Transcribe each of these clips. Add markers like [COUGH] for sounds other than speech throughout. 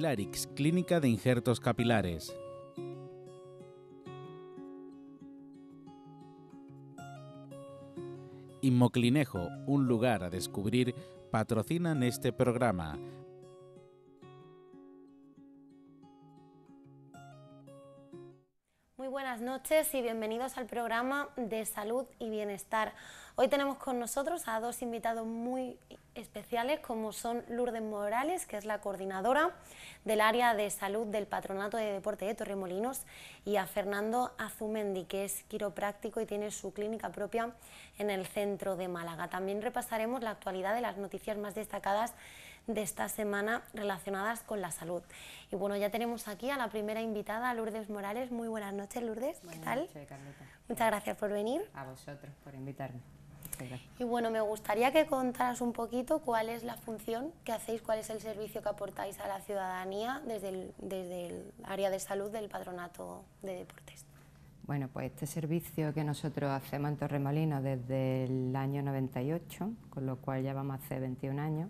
Larix, Clínica de Injertos Capilares. Inmoclinejo, un lugar a descubrir, patrocinan este programa. Muy buenas noches y bienvenidos al programa de salud y bienestar. Hoy tenemos con nosotros a dos invitados muy especiales como son Lourdes Morales, que es la coordinadora del área de salud del Patronato de Deporte de Torremolinos, y a Fernando Azumendi, que es quiropráctico y tiene su clínica propia en el centro de Málaga. También repasaremos la actualidad de las noticias más destacadas de esta semana relacionadas con la salud. Y bueno, ya tenemos aquí a la primera invitada, Lourdes Morales. Muy buenas noches, Lourdes. Buenas ¿Qué tal? Noches, Muchas gracias por venir. A vosotros por invitarme. Y bueno, me gustaría que contaras un poquito cuál es la función que hacéis, cuál es el servicio que aportáis a la ciudadanía desde el, área de salud del Patronato de Deportes. Bueno, pues este servicio que nosotros hacemos en Torremolino desde el año 98, con lo cual ya vamos a 21 años,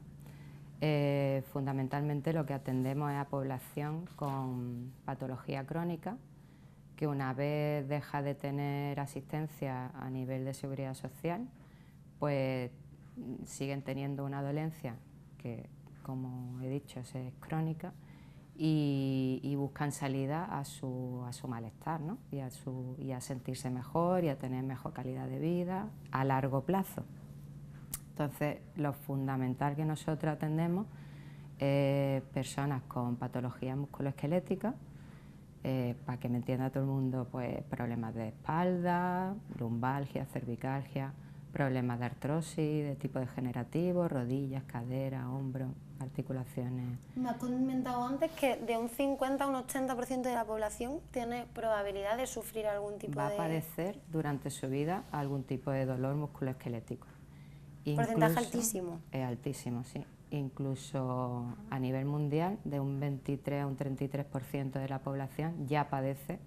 eh, fundamentalmente lo que atendemos es a población con patología crónica, que una vez deja de tener asistencia a nivel de seguridad social, pues siguen teniendo una dolencia que, como he dicho, es crónica y, buscan salida a su, a su malestar ¿no? y, a su, y a sentirse mejor y a tener mejor calidad de vida a largo plazo. Entonces, lo fundamental que nosotros atendemos es personas con patologías musculoesqueléticas, eh, para que me entienda todo el mundo, pues problemas de espalda, lumbalgia, cervicalgia, problemas de artrosis, de tipo degenerativo, rodillas, cadera, hombro, articulaciones. Me has comentado antes que de un 50 a un 80% de la población tiene probabilidad de sufrir algún tipo de... Va a padecer durante su vida algún tipo de dolor musculoesquelético. Porcentaje altísimo. Es altísimo, sí. Incluso a nivel mundial, de un 23 a un 33% de la población ya padece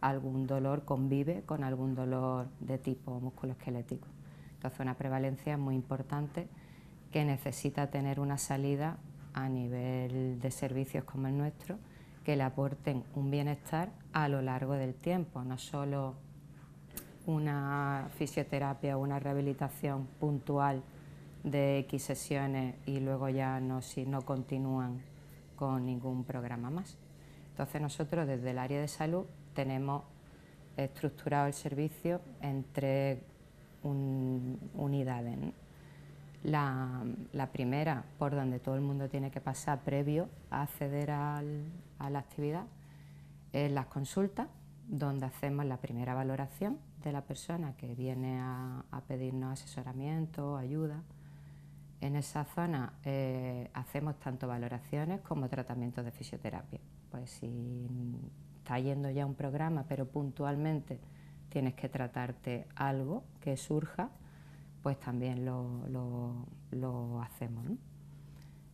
algún dolor, convive con algún dolor de tipo musculoesquelético. Entonces una prevalencia muy importante que necesita tener una salida a nivel de servicios como el nuestro que le aporten un bienestar a lo largo del tiempo, no solo una fisioterapia o una rehabilitación puntual de X sesiones y luego ya no, si no continúan con ningún programa más. Entonces nosotros desde el área de salud tenemos estructurado el servicio entre... tres unidades. ¿eh? La, primera, por donde todo el mundo tiene que pasar previo a acceder al, a la actividad, es las consultas, donde hacemos la primera valoración de la persona que viene a, pedirnos asesoramiento, ayuda. En esa zona eh, hacemos tanto valoraciones como tratamientos de fisioterapia. Pues si está yendo ya un programa, pero puntualmente tienes que tratarte algo que surja, pues también lo, hacemos.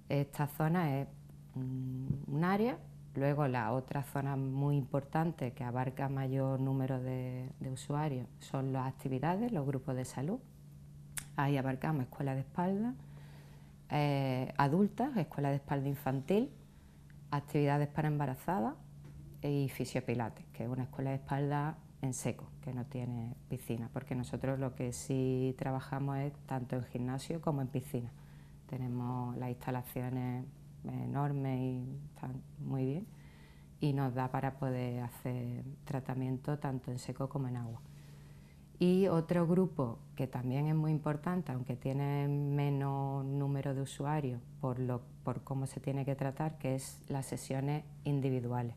Esta zona es un área, luego la otra zona muy importante que abarca mayor número de, usuarios son las actividades, los grupos de salud. Ahí abarcamos escuela de espalda, eh, adultas, escuela de espalda infantil, actividades para embarazadas y fisiopilates, que es una escuela de espalda en seco, que no tiene piscina, porque nosotros lo que sí trabajamos es tanto en gimnasio como en piscina. Tenemos las instalaciones enormes y están muy bien y nos da para poder hacer tratamiento tanto en seco como en agua. Y otro grupo que también es muy importante, aunque tiene menos número de usuarios por, lo, por cómo se tiene que tratar, que es las sesiones individuales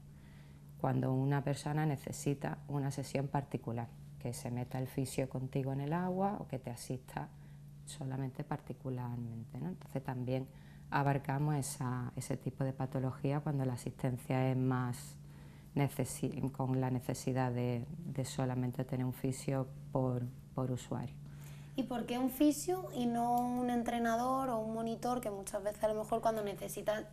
cuando una persona necesita una sesión particular, que se meta el fisio contigo en el agua o que te asista solamente particularmente. Entonces también abarcamos ese tipo de patología cuando la asistencia es más con la necesidad de, solamente tener un fisio por, por usuario. ¿Y por qué un fisio y no un entrenador o un monitor que muchas veces a lo mejor cuando necesitas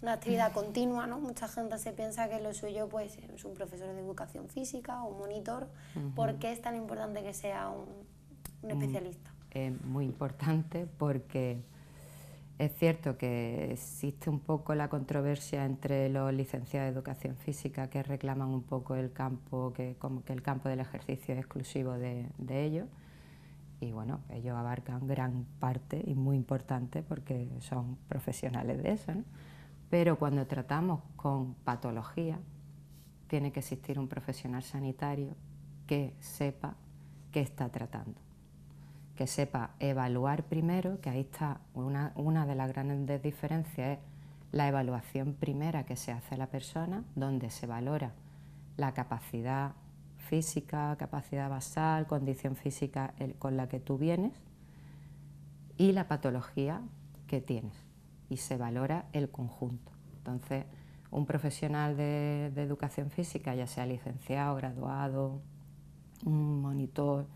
una actividad continua, ¿no? Mucha gente se piensa que lo suyo pues es un profesor de educación física o un monitor. ¿Por qué es tan importante que sea un, mm, especialista? Es eh, muy importante porque es cierto que existe un poco la controversia entre los licenciados de educación física que reclaman un poco el campo, que como que el campo del ejercicio es exclusivo de, de ellos y bueno, ellos abarcan gran parte y muy importante porque son profesionales de eso. ¿no? Pero cuando tratamos con patología, tiene que existir un profesional sanitario que sepa qué está tratando, que sepa evaluar primero, que ahí está una, de las grandes diferencias, la evaluación primera que se hace a la persona, donde se valora la capacidad física, capacidad basal, condición física con la que tú vienes y la patología que tienes y se valora el conjunto. Entonces, un profesional de, educación física, ya sea licenciado, graduado, un monitor,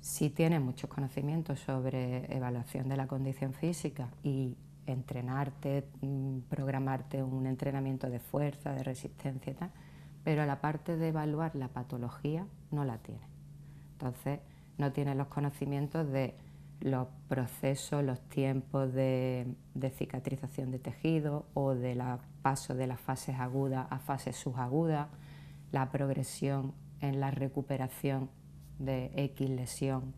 sí tiene muchos conocimientos sobre evaluación de la condición física y entrenarte, mm, programarte un entrenamiento de fuerza, de resistencia y tal, pero la parte de evaluar la patología no la tiene. Entonces, no tiene los conocimientos de los procesos, los tiempos de, cicatrización de tejido o de paso de las fases agudas a fases subagudas, la progresión en la recuperación de X lesión,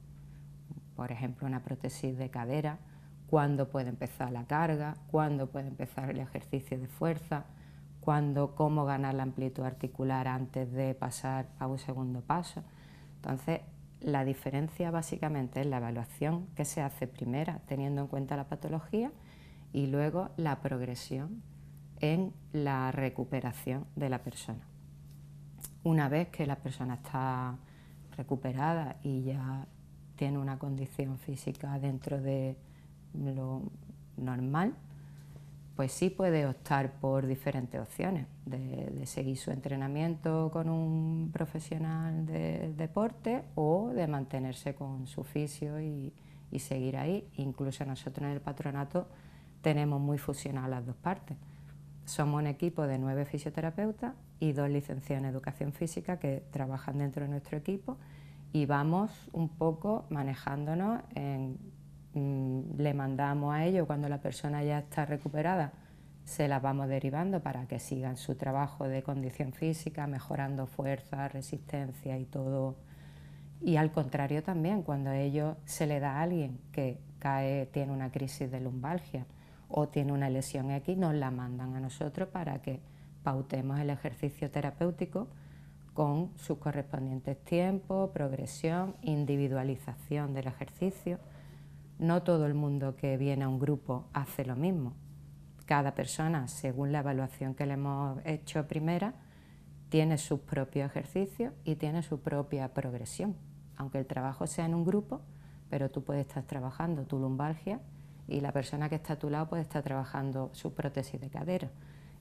por ejemplo una prótesis de cadera, cuándo puede empezar la carga, cuándo puede empezar el ejercicio de fuerza, cuándo, cómo ganar la amplitud articular antes de pasar a un segundo paso. Entonces, la diferencia básicamente es la evaluación que se hace primera teniendo en cuenta la patología y luego la progresión en la recuperación de la persona. Una vez que la persona está recuperada y ya tiene una condición física dentro de lo normal, pues sí puede optar por diferentes opciones, de, seguir su entrenamiento con un profesional de deporte o de mantenerse con su fisio y, y seguir ahí. Incluso nosotros en el patronato tenemos muy fusionadas las dos partes. Somos un equipo de nueve fisioterapeutas y dos licenciados en educación física que trabajan dentro de nuestro equipo y vamos un poco manejándonos en Mm, le mandamos a ellos cuando la persona ya está recuperada, se las vamos derivando para que sigan su trabajo de condición física, mejorando fuerza, resistencia y todo. Y al contrario también, cuando a ellos se le da a alguien que cae, tiene una crisis de lumbalgia o tiene una lesión X, nos la mandan a nosotros para que pautemos el ejercicio terapéutico con sus correspondientes tiempos, progresión, individualización del ejercicio no todo el mundo que viene a un grupo hace lo mismo. Cada persona, según la evaluación que le hemos hecho primera, tiene su propio ejercicio y tiene su propia progresión. Aunque el trabajo sea en un grupo, pero tú puedes estar trabajando tu lumbalgia y la persona que está a tu lado puede estar trabajando su prótesis de cadera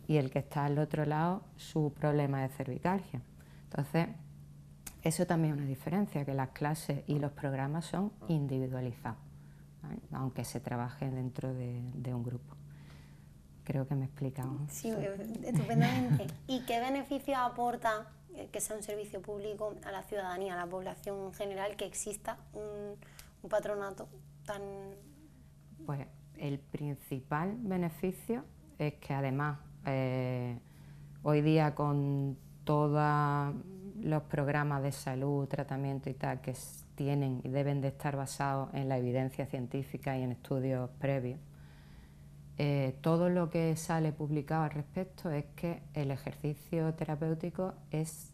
y el que está al otro lado su problema de cervicalgia. Entonces, eso también es una diferencia, que las clases y los programas son individualizados aunque se trabaje dentro de, un grupo. Creo que me he explicado. Sí, eh, estupendamente. ¿Y qué beneficio aporta eh, que sea un servicio público a la ciudadanía, a la población en general, que exista un, patronato tan... Pues el principal beneficio es que además eh, hoy día con todos los programas de salud, tratamiento y tal que tienen y deben de estar basados en la evidencia científica y en estudios previos. Eh, todo lo que sale publicado al respecto es que el ejercicio terapéutico es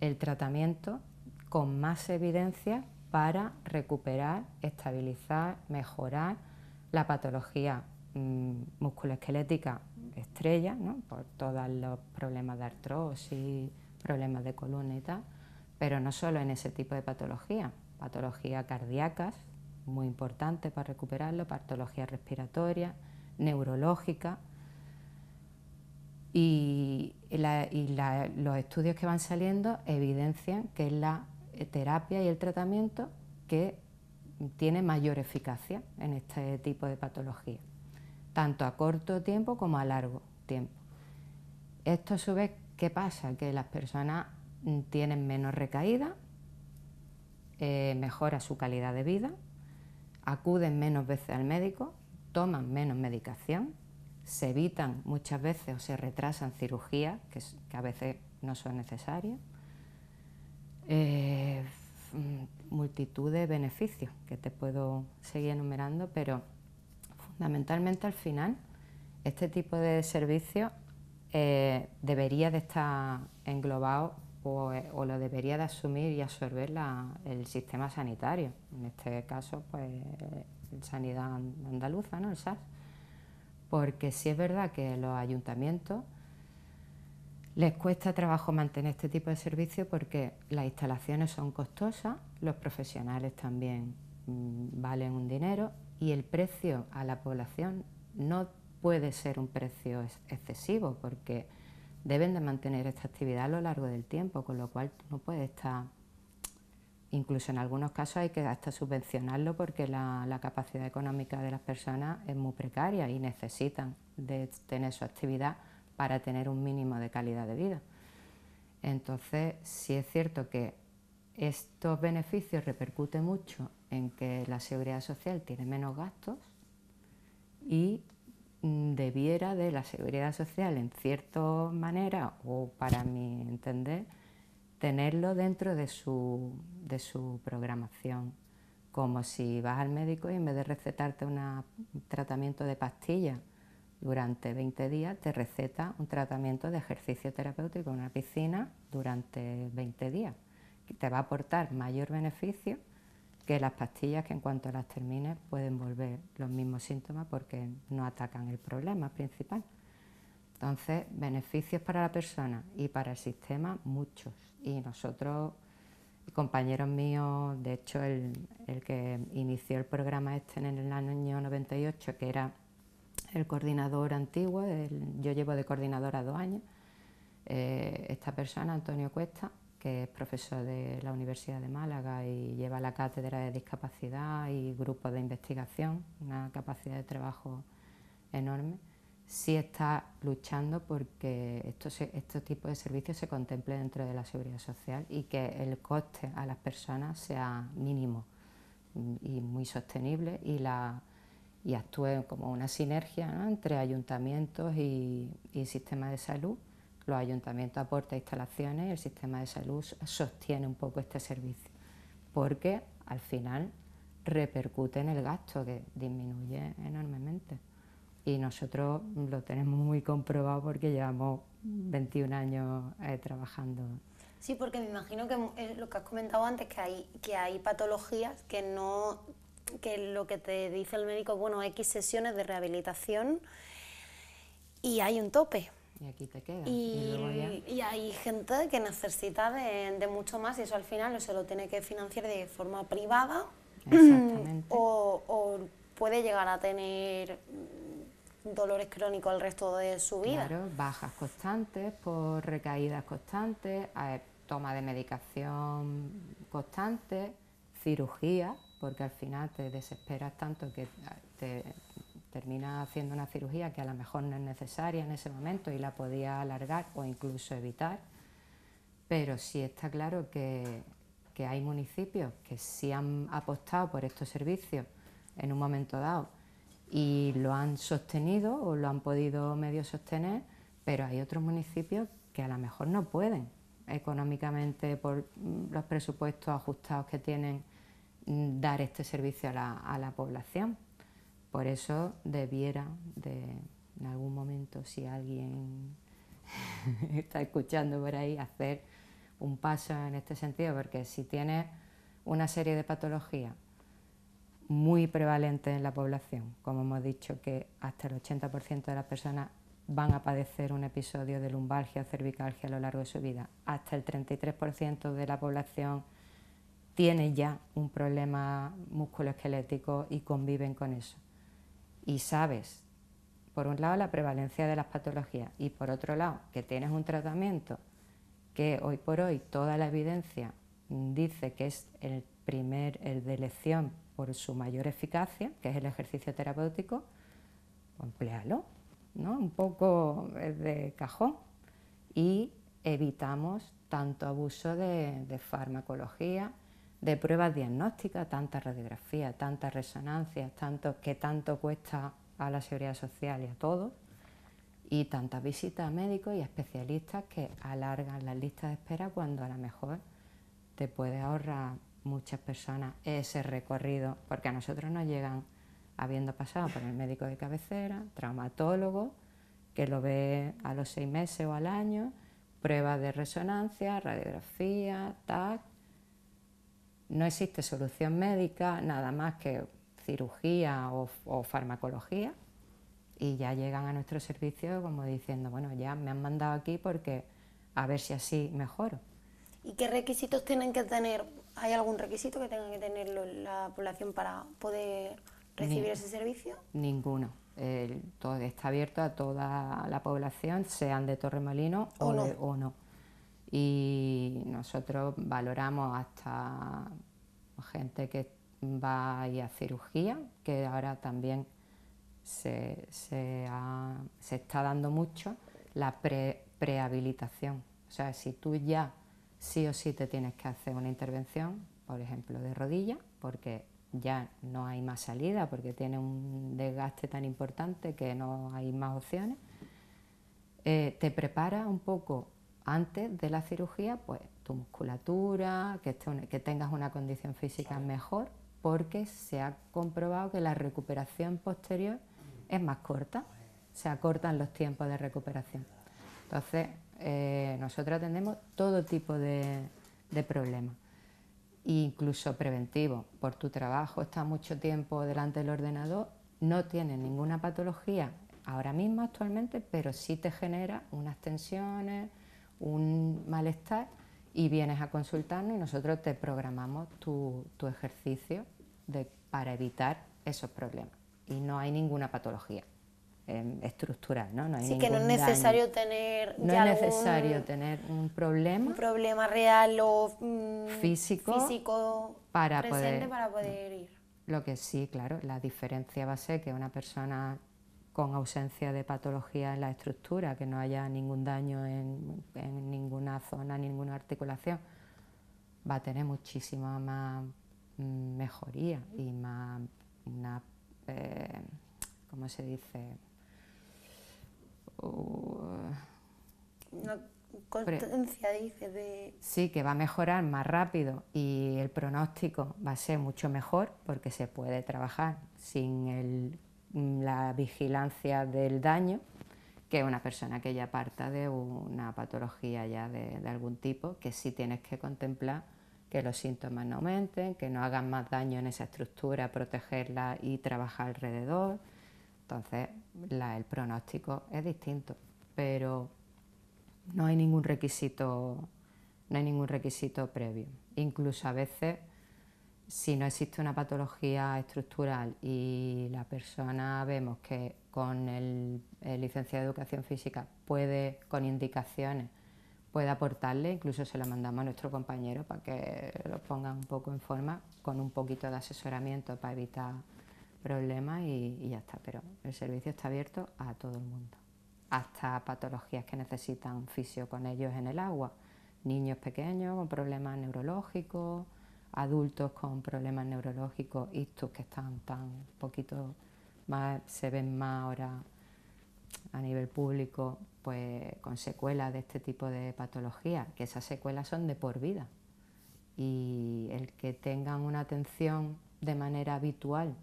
el tratamiento con más evidencia para recuperar, estabilizar, mejorar la patología mm, musculoesquelética estrella, por todos los problemas de artrosis, problemas de columna y tal, pero no solo en ese tipo de patología, patologías cardíacas, muy importante para recuperarlo, patología respiratoria, neurológica. Y, los estudios que van saliendo evidencian que es la eh, terapia y el tratamiento que tiene mayor eficacia en este tipo de patología, tanto a corto tiempo como a largo tiempo. Esto a su vez, ¿qué pasa? Que las personas tienen menos recaída, eh, mejora su calidad de vida, acuden menos veces al médico, toman menos medicación, se evitan muchas veces o se retrasan cirugías que, a veces no son necesarias. Eh, mm, multitud de beneficios que te puedo seguir enumerando, pero fundamentalmente al final este tipo de servicios eh, debería de estar englobado pues, o, lo debería de asumir y absorber el sistema sanitario, en este caso pues Sanidad Andaluza, ¿no? el SAS, porque sí es verdad que los ayuntamientos les cuesta trabajo mantener este tipo de servicio porque las instalaciones son costosas, los profesionales también mm, valen un dinero y el precio a la población no puede ser un precio excesivo porque deben de mantener esta actividad a lo largo del tiempo, con lo cual no puede estar, incluso en algunos casos hay que hasta subvencionarlo porque la, capacidad económica de las personas es muy precaria y necesitan de tener su actividad para tener un mínimo de calidad de vida. Entonces, si es cierto que estos beneficios repercute mucho en que la seguridad social tiene menos gastos y Mm, debiera de la seguridad social, en cierta manera, o para mi entender, tenerlo dentro de su, de su programación. Como si vas al médico y en vez de recetarte un tratamiento de pastilla durante 20 días, te receta un tratamiento de ejercicio terapéutico en una piscina durante 20 días. que Te va a aportar mayor beneficio que las pastillas que en cuanto las termine pueden volver los mismos síntomas porque no atacan el problema principal. Entonces, beneficios para la persona y para el sistema muchos. Y nosotros, compañeros míos, de hecho el, que inició el programa este en el año 98, que era el coordinador antiguo, yo llevo de coordinadora dos años, eh, esta persona, Antonio Cuesta, que es profesor de la Universidad de Málaga y lleva la cátedra de discapacidad y grupos de investigación, una capacidad de trabajo enorme, sí está luchando porque estos, estos tipos de servicios se contemple dentro de la seguridad social y que el coste a las personas sea mínimo y muy sostenible y, y actúe como una sinergia entre ayuntamientos y, y sistemas de salud los ayuntamientos aportan instalaciones y el sistema de salud sostiene un poco este servicio, porque al final repercute en el gasto que disminuye enormemente. Y nosotros lo tenemos muy comprobado porque llevamos 21 años eh, trabajando. Sí, porque me imagino que eh, lo que has comentado antes, que hay, que hay patologías que no que lo que te dice el médico, bueno, X sesiones de rehabilitación y hay un tope y aquí te quedas. Y, hay gente que necesita de, mucho más y eso al final se lo tiene que financiar de forma privada o, o puede llegar a tener dolores crónicos el resto de su vida. Claro, bajas constantes por recaídas constantes, toma de medicación constante, cirugía, porque al final te desesperas tanto que te termina haciendo una cirugía que a lo mejor no es necesaria en ese momento y la podía alargar o incluso evitar, pero sí está claro que, hay municipios que sí han apostado por estos servicios en un momento dado y lo han sostenido o lo han podido medio sostener, pero hay otros municipios que a lo mejor no pueden económicamente por mm, los presupuestos ajustados que tienen mm, dar este servicio a la población. Por eso debiera, de, en algún momento, si alguien [LAUGHS] está escuchando por ahí, hacer un paso en este sentido, porque si tiene una serie de patologías muy prevalentes en la población, como hemos dicho que hasta el 80% de las personas van a padecer un episodio de lumbalgia o cervicalgia a lo largo de su vida, hasta el 33% de la población tiene ya un problema musculoesquelético y conviven con eso y sabes, por un lado, la prevalencia de las patologías y por otro lado, que tienes un tratamiento que hoy por hoy toda la evidencia dice que es el primer, el de elección por su mayor eficacia, que es el ejercicio terapéutico, emplealo, pues ¿no? un poco eh, de cajón y evitamos tanto abuso de farmacología de pruebas diagnósticas, tanta radiografía, tantas resonancias, tanto, que tanto cuesta a la seguridad social y a todos, y tantas visitas a médicos y especialistas que alargan las listas de espera cuando a lo mejor te puede ahorrar muchas personas ese recorrido, porque a nosotros nos llegan habiendo pasado por el médico de cabecera, traumatólogo, que lo ve a los seis meses o al año, pruebas de resonancia, radiografía, TAC, no existe solución médica, nada más que cirugía o, farmacología, y ya llegan a nuestro servicio como diciendo, bueno, ya me han mandado aquí porque a ver si así mejoro. ¿Y qué requisitos tienen que tener? ¿Hay algún requisito que tenga que tener la población para poder recibir ese servicio? Ninguno. todo, está abierto a toda la población, sean de Torremolino o no y nosotros valoramos hasta gente que va a, a cirugía, que ahora también se, se, está dando mucho, la prehabilitación. O sea, si tú ya sí o sí te tienes que hacer una intervención, por ejemplo, de rodilla, porque ya no hay más salida, porque tiene un desgaste tan importante que no hay más opciones, eh, te prepara un poco antes de la cirugía, pues tu musculatura, que, tengas una condición física mejor, porque se ha comprobado que la recuperación posterior es más corta, se acortan los tiempos de recuperación. Entonces, eh, nosotros atendemos todo tipo de, problemas, incluso preventivos. Por tu trabajo, estás mucho tiempo delante del ordenador, no tienes ninguna patología ahora mismo actualmente, pero sí te genera unas tensiones, un malestar y vienes a consultarnos y nosotros te programamos tu, ejercicio de, para evitar esos problemas. Y no hay ninguna patología em, estructural, ¿no? sí, que no es necesario tener... No es necesario tener un problema. Un problema real o mm, físico, físico para, poder, para poder ir. Lo que sí, claro, la diferencia va a ser que una persona con ausencia de patología en la estructura, que no haya ningún daño en, ninguna zona, ninguna articulación, va a tener muchísima más mm, mejoría y más una, eh, ¿cómo se dice? una constancia, dice, de... Sí, que va a mejorar más rápido y el pronóstico va a ser mucho mejor porque se puede trabajar sin el Mm, la vigilancia del daño, que es una persona que ya parta de una patología ya de, algún tipo, que sí tienes que contemplar que los síntomas no aumenten, que no hagan más daño en esa estructura, protegerla y trabajar alrededor. Entonces, el pronóstico es distinto, pero no hay ningún requisito, no hay ningún requisito previo. Incluso a veces si no existe una patología estructural y la persona vemos que con el, licenciado de educación física puede, con indicaciones, puede aportarle, incluso se lo mandamos a nuestro compañero para que lo ponga un poco en forma, con un poquito de asesoramiento para evitar problemas y, y ya está. Pero el servicio está abierto a todo el mundo, hasta patologías que necesitan fisio con ellos en el agua, niños pequeños con problemas neurológicos adultos con problemas neurológicos, estos que están tan poquito más, se ven más ahora a nivel público, pues con secuelas de este tipo de patología que esas secuelas son de por vida. Y el que tengan una atención de manera habitual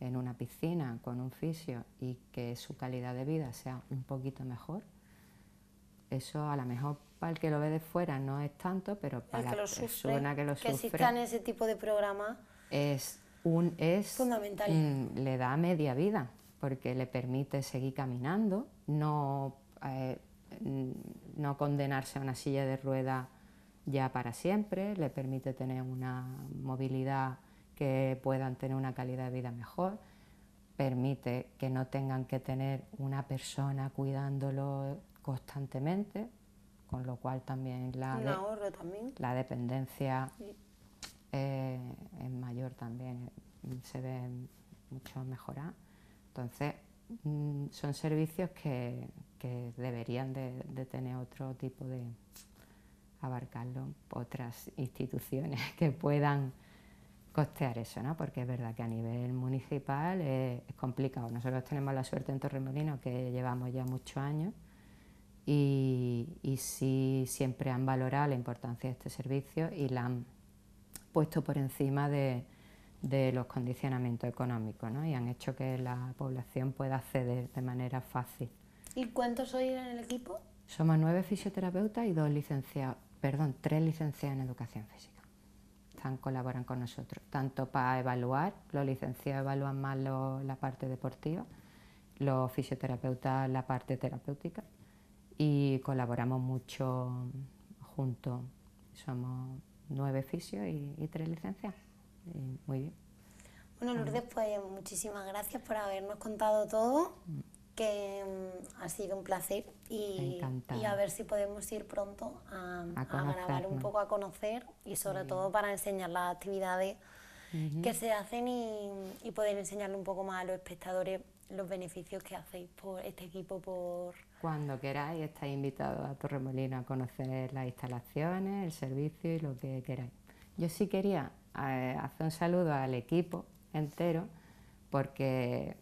en una piscina con un fisio y que su calidad de vida sea un poquito mejor, eso a lo mejor al que lo ve de fuera no es tanto, pero para que lo que lo existan ese tipo de programas. Es un es fundamental. le da media vida porque le permite seguir caminando, no eh, no condenarse a una silla de ruedas ya para siempre, le permite tener una movilidad que puedan tener una calidad de vida mejor, permite que no tengan que tener una persona cuidándolo constantemente, con lo cual también la, la dependencia eh, es mayor también, se ve mucho mejorada. Entonces, mm, son servicios que, deberían de, tener otro tipo de abarcarlo otras instituciones [LAUGHS] que puedan costear eso, ¿no? porque es verdad que a nivel municipal eh, es, complicado. Nosotros tenemos la suerte en Torremolino que llevamos ya muchos años y, y sí siempre han valorado la importancia de este servicio y la han puesto por encima de, los condicionamientos económicos ¿no? y han hecho que la población pueda acceder de manera fácil. ¿Y cuántos hoy en el equipo? Somos nueve fisioterapeutas y dos licenciados, perdón, tres licenciados en educación física. Están, colaboran con nosotros, tanto para evaluar, los licenciados evalúan más la parte deportiva, los fisioterapeutas la parte terapéutica y colaboramos mucho juntos. Somos nueve fisios y, tres licencias. muy bien. Bueno, Lourdes, pues muchísimas gracias por habernos contado todo, mm. que mm, ha sido un placer y, y, a ver si podemos ir pronto a, grabar un poco, a conocer y sobre todo para enseñar las actividades que se hacen y poder enseñarle un poco más a los espectadores los beneficios que hacéis por este equipo por... Cuando queráis estáis invitados a Torremolino a conocer las instalaciones, el servicio y lo que queráis. Yo sí quería eh, hacer un saludo al equipo entero porque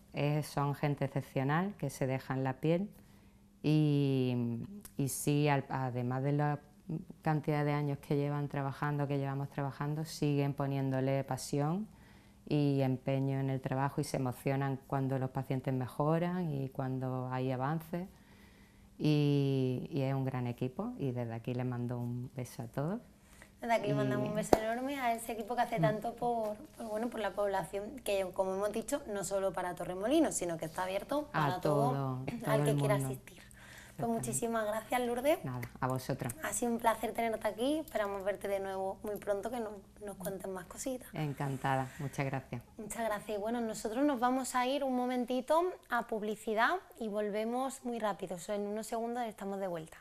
son gente excepcional que se dejan la piel y, y sí, además de la cantidad de años que llevan trabajando, que llevamos trabajando, siguen poniéndole pasión y empeño en el trabajo y se emocionan cuando los pacientes mejoran y cuando hay avances. Y, es un gran equipo y desde aquí les mando un beso a todos. Desde aquí le mandamos un beso enorme a ese equipo que hace mm. tanto por, bueno, por la población, que como hemos dicho, no solo para Torremolinos, sino que está abierto para a todo, todo al que quiera asistir. Pues muchísimas gracias, Lourdes. Nada, a vosotros. Ha sido un placer tenerte aquí. Esperamos verte de nuevo muy pronto que nos, cuenten más cositas. Encantada, muchas gracias. Muchas gracias. Y bueno, nosotros nos vamos a ir un momentito a publicidad y volvemos muy rápido. en unos segundos estamos de vuelta.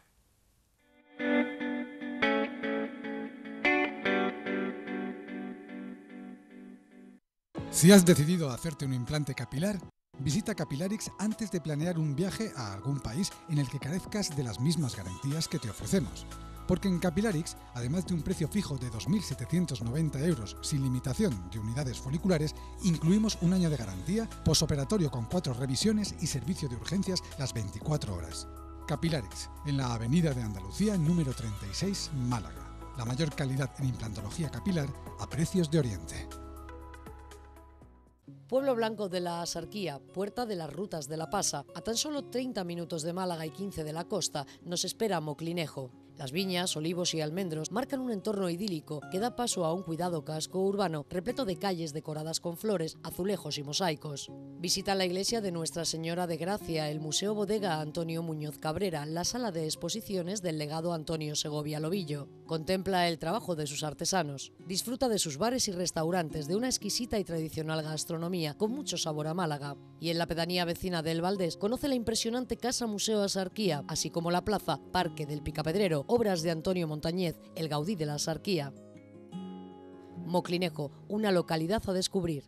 Si has decidido hacerte un implante capilar, Visita Capilarix antes de planear un viaje a algún país en el que carezcas de las mismas garantías que te ofrecemos. Porque en Capilarix, además de un precio fijo de 2.790 euros sin limitación de unidades foliculares, incluimos un año de garantía, posoperatorio con cuatro revisiones y servicio de urgencias las 24 horas. Capilarix, en la Avenida de Andalucía número 36, Málaga. La mayor calidad en implantología capilar a precios de Oriente. Pueblo Blanco de la Asarquía, puerta de las rutas de La Pasa, a tan solo 30 minutos de Málaga y 15 de la costa, nos espera Moclinejo. Las viñas, olivos y almendros marcan un entorno idílico que da paso a un cuidado casco urbano repleto de calles decoradas con flores, azulejos y mosaicos. Visita la iglesia de Nuestra Señora de Gracia, el Museo Bodega Antonio Muñoz Cabrera, la sala de exposiciones del legado Antonio Segovia Lobillo. Contempla el trabajo de sus artesanos. Disfruta de sus bares y restaurantes, de una exquisita y tradicional gastronomía con mucho sabor a Málaga. Y en la pedanía vecina del Valdés conoce la impresionante Casa Museo Asarquía, así como la plaza Parque del Picapedrero obras de Antonio Montañez, el Gaudí de la Sarquía. Moclinejo, una localidad a descubrir.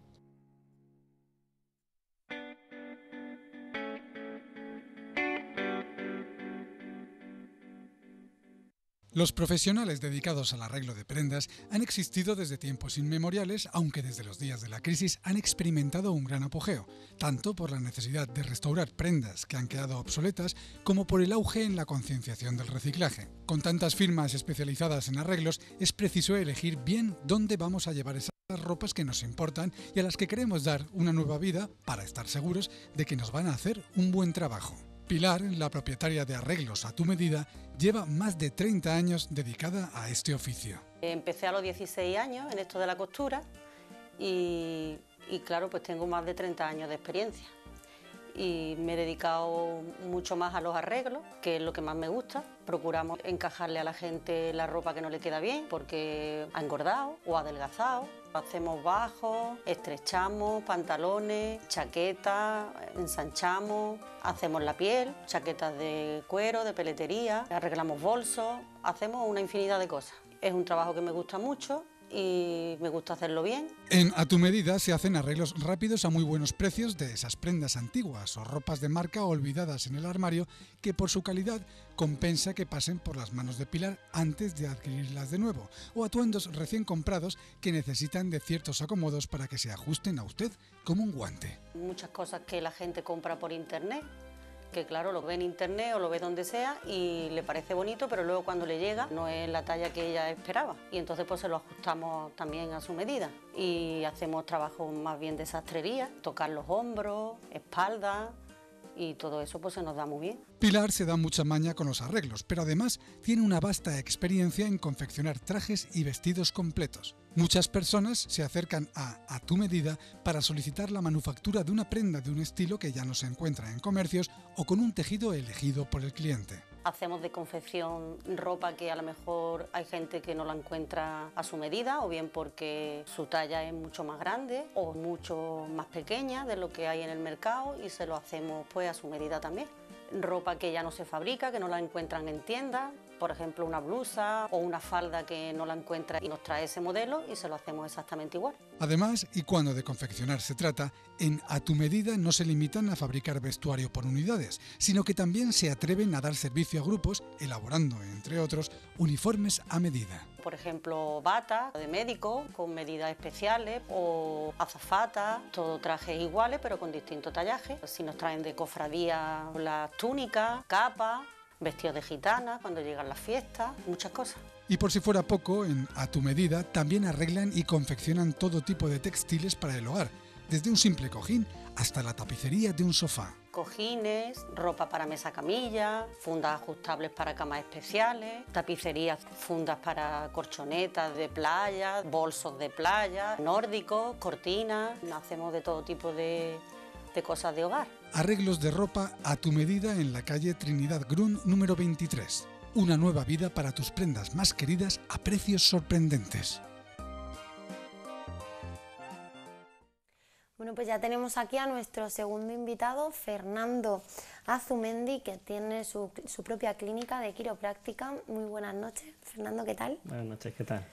Los profesionales dedicados al arreglo de prendas han existido desde tiempos inmemoriales, aunque desde los días de la crisis han experimentado un gran apogeo, tanto por la necesidad de restaurar prendas que han quedado obsoletas como por el auge en la concienciación del reciclaje. Con tantas firmas especializadas en arreglos, es preciso elegir bien dónde vamos a llevar esas ropas que nos importan y a las que queremos dar una nueva vida para estar seguros de que nos van a hacer un buen trabajo. Pilar, la propietaria de Arreglos a tu medida, lleva más de 30 años dedicada a este oficio. Empecé a los 16 años en esto de la costura y, claro, pues tengo más de 30 años de experiencia y me he dedicado mucho más a los arreglos, que es lo que más me gusta. Procuramos encajarle a la gente la ropa que no le queda bien porque ha engordado o adelgazado Hacemos bajos, estrechamos pantalones, chaquetas, ensanchamos, hacemos la piel, chaquetas de cuero, de peletería, arreglamos bolsos, hacemos una infinidad de cosas. Es un trabajo que me gusta mucho y me gusta hacerlo bien. En A Tu Medida se hacen arreglos rápidos a muy buenos precios de esas prendas antiguas o ropas de marca olvidadas en el armario que por su calidad compensa que pasen por las manos de Pilar antes de adquirirlas de nuevo, o atuendos recién comprados que necesitan de ciertos acomodos para que se ajusten a usted como un guante. Muchas cosas que la gente compra por internet, que claro, lo ve en internet o lo ve donde sea y le parece bonito, pero luego cuando le llega no es la talla que ella esperaba y entonces pues se lo ajustamos también a su medida y hacemos trabajos más bien de sastrería, tocar los hombros, espalda y todo eso pues se nos da muy bien. Pilar se da mucha maña con los arreglos, pero además tiene una vasta experiencia en confeccionar trajes y vestidos completos. Muchas personas se acercan a A tu medida para solicitar la manufactura de una prenda de un estilo que ya no se encuentra en comercios o con un tejido elegido por el cliente. Hacemos de confección ropa que a lo mejor hay gente que no la encuentra a su medida o bien porque su talla es mucho más grande o mucho más pequeña de lo que hay en el mercado y se lo hacemos pues a su medida también ropa que ya no se fabrica, que no la encuentran en tiendas, por ejemplo, una blusa o una falda que no la encuentra y nos trae ese modelo y se lo hacemos exactamente igual. Además, y cuando de confeccionar se trata, en A tu medida no se limitan a fabricar vestuario por unidades, sino que también se atreven a dar servicio a grupos, elaborando, entre otros, uniformes a medida. Por ejemplo, bata de médico con medidas especiales o azafata, todo trajes iguales pero con distinto tallaje. Si nos traen de cofradía las túnicas, capas, vestidos de gitana cuando llegan las fiestas, muchas cosas. Y por si fuera poco, en A tu medida también arreglan y confeccionan todo tipo de textiles para el hogar, desde un simple cojín hasta la tapicería de un sofá. Cojines, ropa para mesa camilla, fundas ajustables para camas especiales, tapicerías, fundas para corchonetas de playa, bolsos de playa, nórdicos, cortinas, hacemos de todo tipo de de cosas de hogar. Arreglos de ropa a tu medida en la calle Trinidad Grun número 23. Una nueva vida para tus prendas más queridas a precios sorprendentes. Bueno, pues ya tenemos aquí a nuestro segundo invitado, Fernando Azumendi, que tiene su, su, propia clínica de quiropráctica. Muy buenas noches, Fernando, ¿qué tal? Buenas noches, ¿qué tal?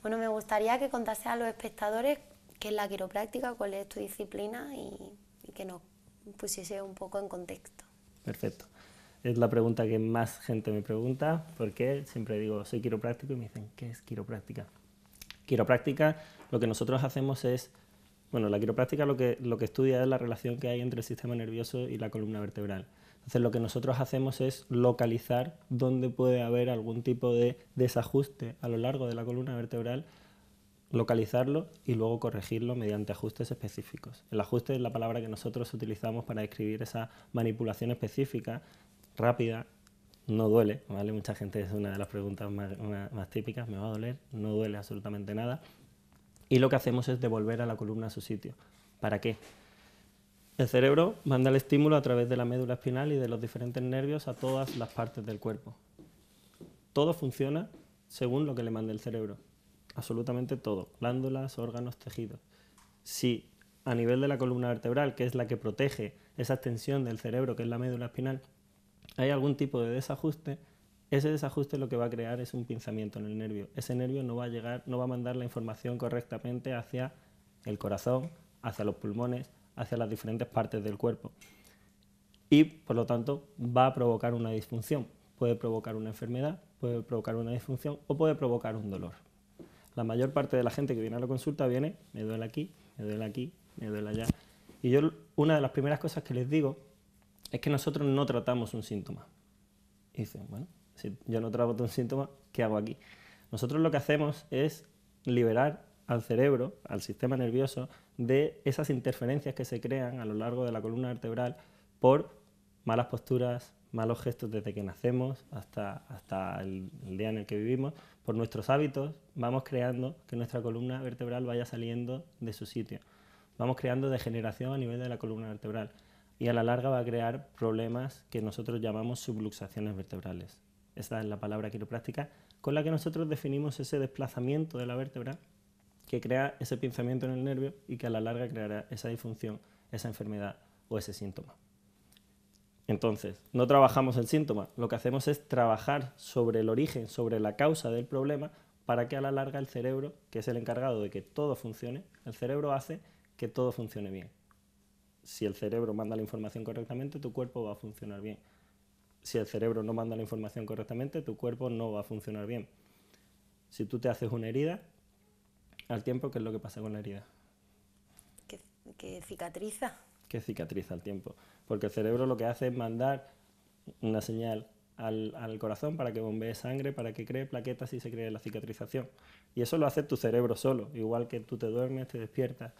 Bueno, me gustaría que contase a los espectadores qué es la quiropráctica, cuál es tu disciplina y que nos pusiese un poco en contexto. Perfecto. Es la pregunta que más gente me pregunta, porque siempre digo, soy quiropráctico y me dicen, ¿qué es quiropráctica? Quiropráctica, lo que nosotros hacemos es, bueno, la quiropráctica lo que, que estudia es la relación que hay entre el sistema nervioso y la columna vertebral. Entonces lo que nosotros hacemos es localizar dónde puede haber algún tipo de desajuste a lo largo de la columna vertebral localizarlo y luego corregirlo mediante ajustes específicos. El ajuste es la palabra que nosotros utilizamos para describir esa manipulación específica, rápida, no duele, ¿vale? Mucha gente es una de las preguntas más, típicas, ¿me va a doler? No duele absolutamente nada. Y lo que hacemos es devolver a la columna a su sitio. ¿Para qué? El cerebro manda el estímulo a través de la médula espinal y de los diferentes nervios a todas las partes del cuerpo. Todo funciona según lo que le manda el cerebro absolutamente todo, glándulas, órganos, tejidos. Si a nivel de la columna vertebral, que es la que protege esa extensión del cerebro, que es la médula espinal, hay algún tipo de desajuste, ese desajuste lo que va a crear es un pinzamiento en el nervio. Ese nervio no va a llegar, no va a mandar la información correctamente hacia el corazón, hacia los pulmones, hacia las diferentes partes del cuerpo. Y por lo tanto va a provocar una disfunción. Puede provocar una enfermedad, puede provocar una disfunción o puede provocar un dolor la mayor parte de la gente que viene a la consulta viene, me duele aquí, me duele aquí, me duele allá. Y yo una de las primeras cosas que les digo es que nosotros no tratamos un síntoma. Y dicen, bueno, si yo no trato un síntoma, ¿qué hago aquí? Nosotros lo que hacemos es liberar al cerebro, al sistema nervioso, de esas interferencias que se crean a lo largo de la columna vertebral por malas posturas, malos gestos desde que nacemos hasta, el día en el que vivimos, por nuestros hábitos, vamos creando que nuestra columna vertebral vaya saliendo de su sitio. Vamos creando degeneración a nivel de la columna vertebral y a la larga va a crear problemas que nosotros llamamos subluxaciones vertebrales. Esta es la palabra quiropráctica con la que nosotros definimos ese desplazamiento de la vértebra que crea ese pinzamiento en el nervio y que a la larga creará esa disfunción, esa enfermedad o ese síntoma. Entonces, no trabajamos el síntoma, lo que hacemos es trabajar sobre el origen, sobre la causa del problema, para que a la larga el cerebro, que es el encargado de que todo funcione, el cerebro hace que todo funcione bien. Si el cerebro manda la información correctamente, tu cuerpo va a funcionar bien. Si el cerebro no manda la información correctamente, tu cuerpo no va a funcionar bien. Si tú te haces una herida, al tiempo, ¿qué es lo que pasa con la herida? que, que cicatriza que cicatriza al tiempo. Porque el cerebro lo que hace es mandar una señal al, corazón para que bombee sangre, para que cree plaquetas y se cree la cicatrización. Y eso lo hace tu cerebro solo, igual que tú te duermes, te despiertas,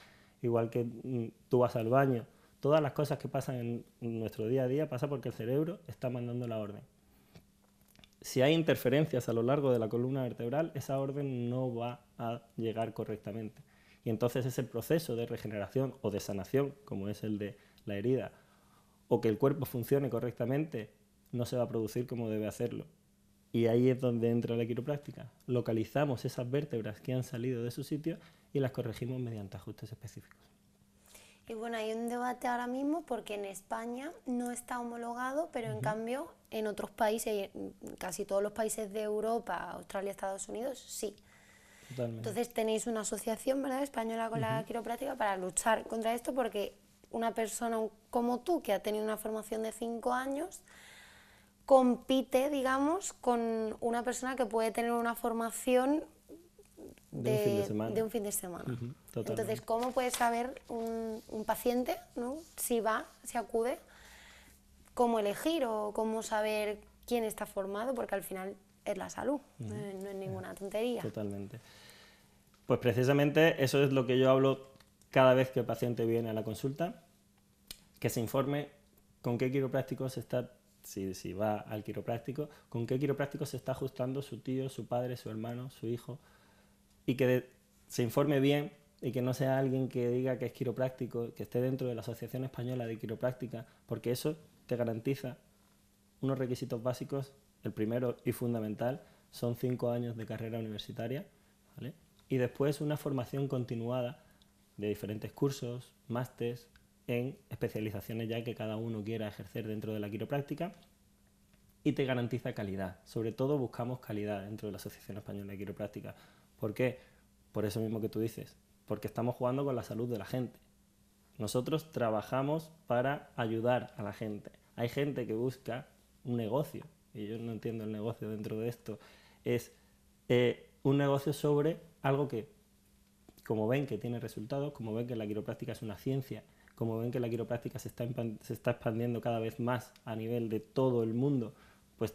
igual que mm, tú vas al baño. Todas las cosas que pasan en nuestro día a día pasa porque el cerebro está mandando la orden. Si hay interferencias a lo largo de la columna vertebral, esa orden no va a llegar correctamente. Y entonces el proceso de regeneración o de sanación, como es el de la herida, o que el cuerpo funcione correctamente, no se va a producir como debe hacerlo. Y ahí es donde entra la quiropráctica. Localizamos esas vértebras que han salido de su sitio y las corregimos mediante ajustes específicos. Y bueno, hay un debate ahora mismo porque en España no está homologado, pero en cambio en otros países, casi todos los países de Europa, Australia, Estados Unidos, sí. Entonces tenéis una asociación española con la quiropráctica para luchar contra esto porque una persona como tú que ha tenido una formación de cinco años compite, digamos, con una persona que puede tener una formación de, un fin de semana. Entonces, ¿cómo puede saber un, paciente si va, si acude, cómo elegir o cómo saber quién está formado? Porque al final es la salud, no, es, ninguna tontería. Totalmente. Pues precisamente eso es lo que yo hablo cada vez que el paciente viene a la consulta, que se informe con qué quiropráctico se está, si, si va al quiropráctico, con qué quiropráctico se está ajustando su tío, su padre, su hermano, su hijo, y que se informe bien y que no sea alguien que diga que es quiropráctico, que esté dentro de la Asociación Española de Quiropráctica, porque eso te garantiza unos requisitos básicos el primero y fundamental son cinco años de carrera universitaria y después una formación continuada de diferentes cursos, másteres, en especializaciones ya que cada uno quiera ejercer dentro de la quiropráctica y te garantiza calidad. Sobre todo buscamos calidad dentro de la Asociación Española de Quiropráctica. ¿Por qué? Por eso mismo que tú dices, porque estamos jugando con la salud de la gente. Nosotros trabajamos para ayudar a la gente. Hay gente que busca un negocio y yo no entiendo el negocio dentro de esto, es eh, un negocio sobre algo que, como ven que tiene resultados, como ven que la quiropráctica es una ciencia, como ven que la quiropráctica se está, se está expandiendo cada vez más a nivel de todo el mundo, pues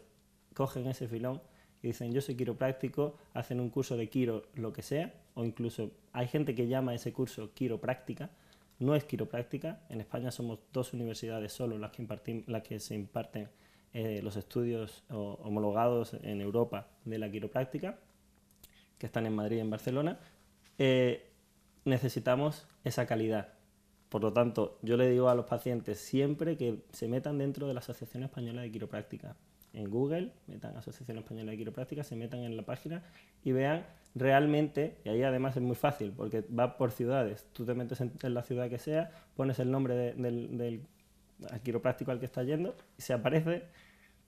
cogen ese filón y dicen yo soy quiropráctico, hacen un curso de quiro, lo que sea, o incluso hay gente que llama ese curso quiropráctica, no es quiropráctica, en España somos dos universidades solo las que, las que se imparten eh, los estudios homologados en Europa de la quiropráctica, que están en Madrid y en Barcelona, eh, necesitamos esa calidad. Por lo tanto, yo le digo a los pacientes siempre que se metan dentro de la Asociación Española de Quiropráctica. En Google, metan Asociación Española de Quiropráctica, se metan en la página y vean realmente, y ahí además es muy fácil, porque va por ciudades. Tú te metes en, la ciudad que sea, pones el nombre del, del al quiropráctico al que está yendo, y si aparece,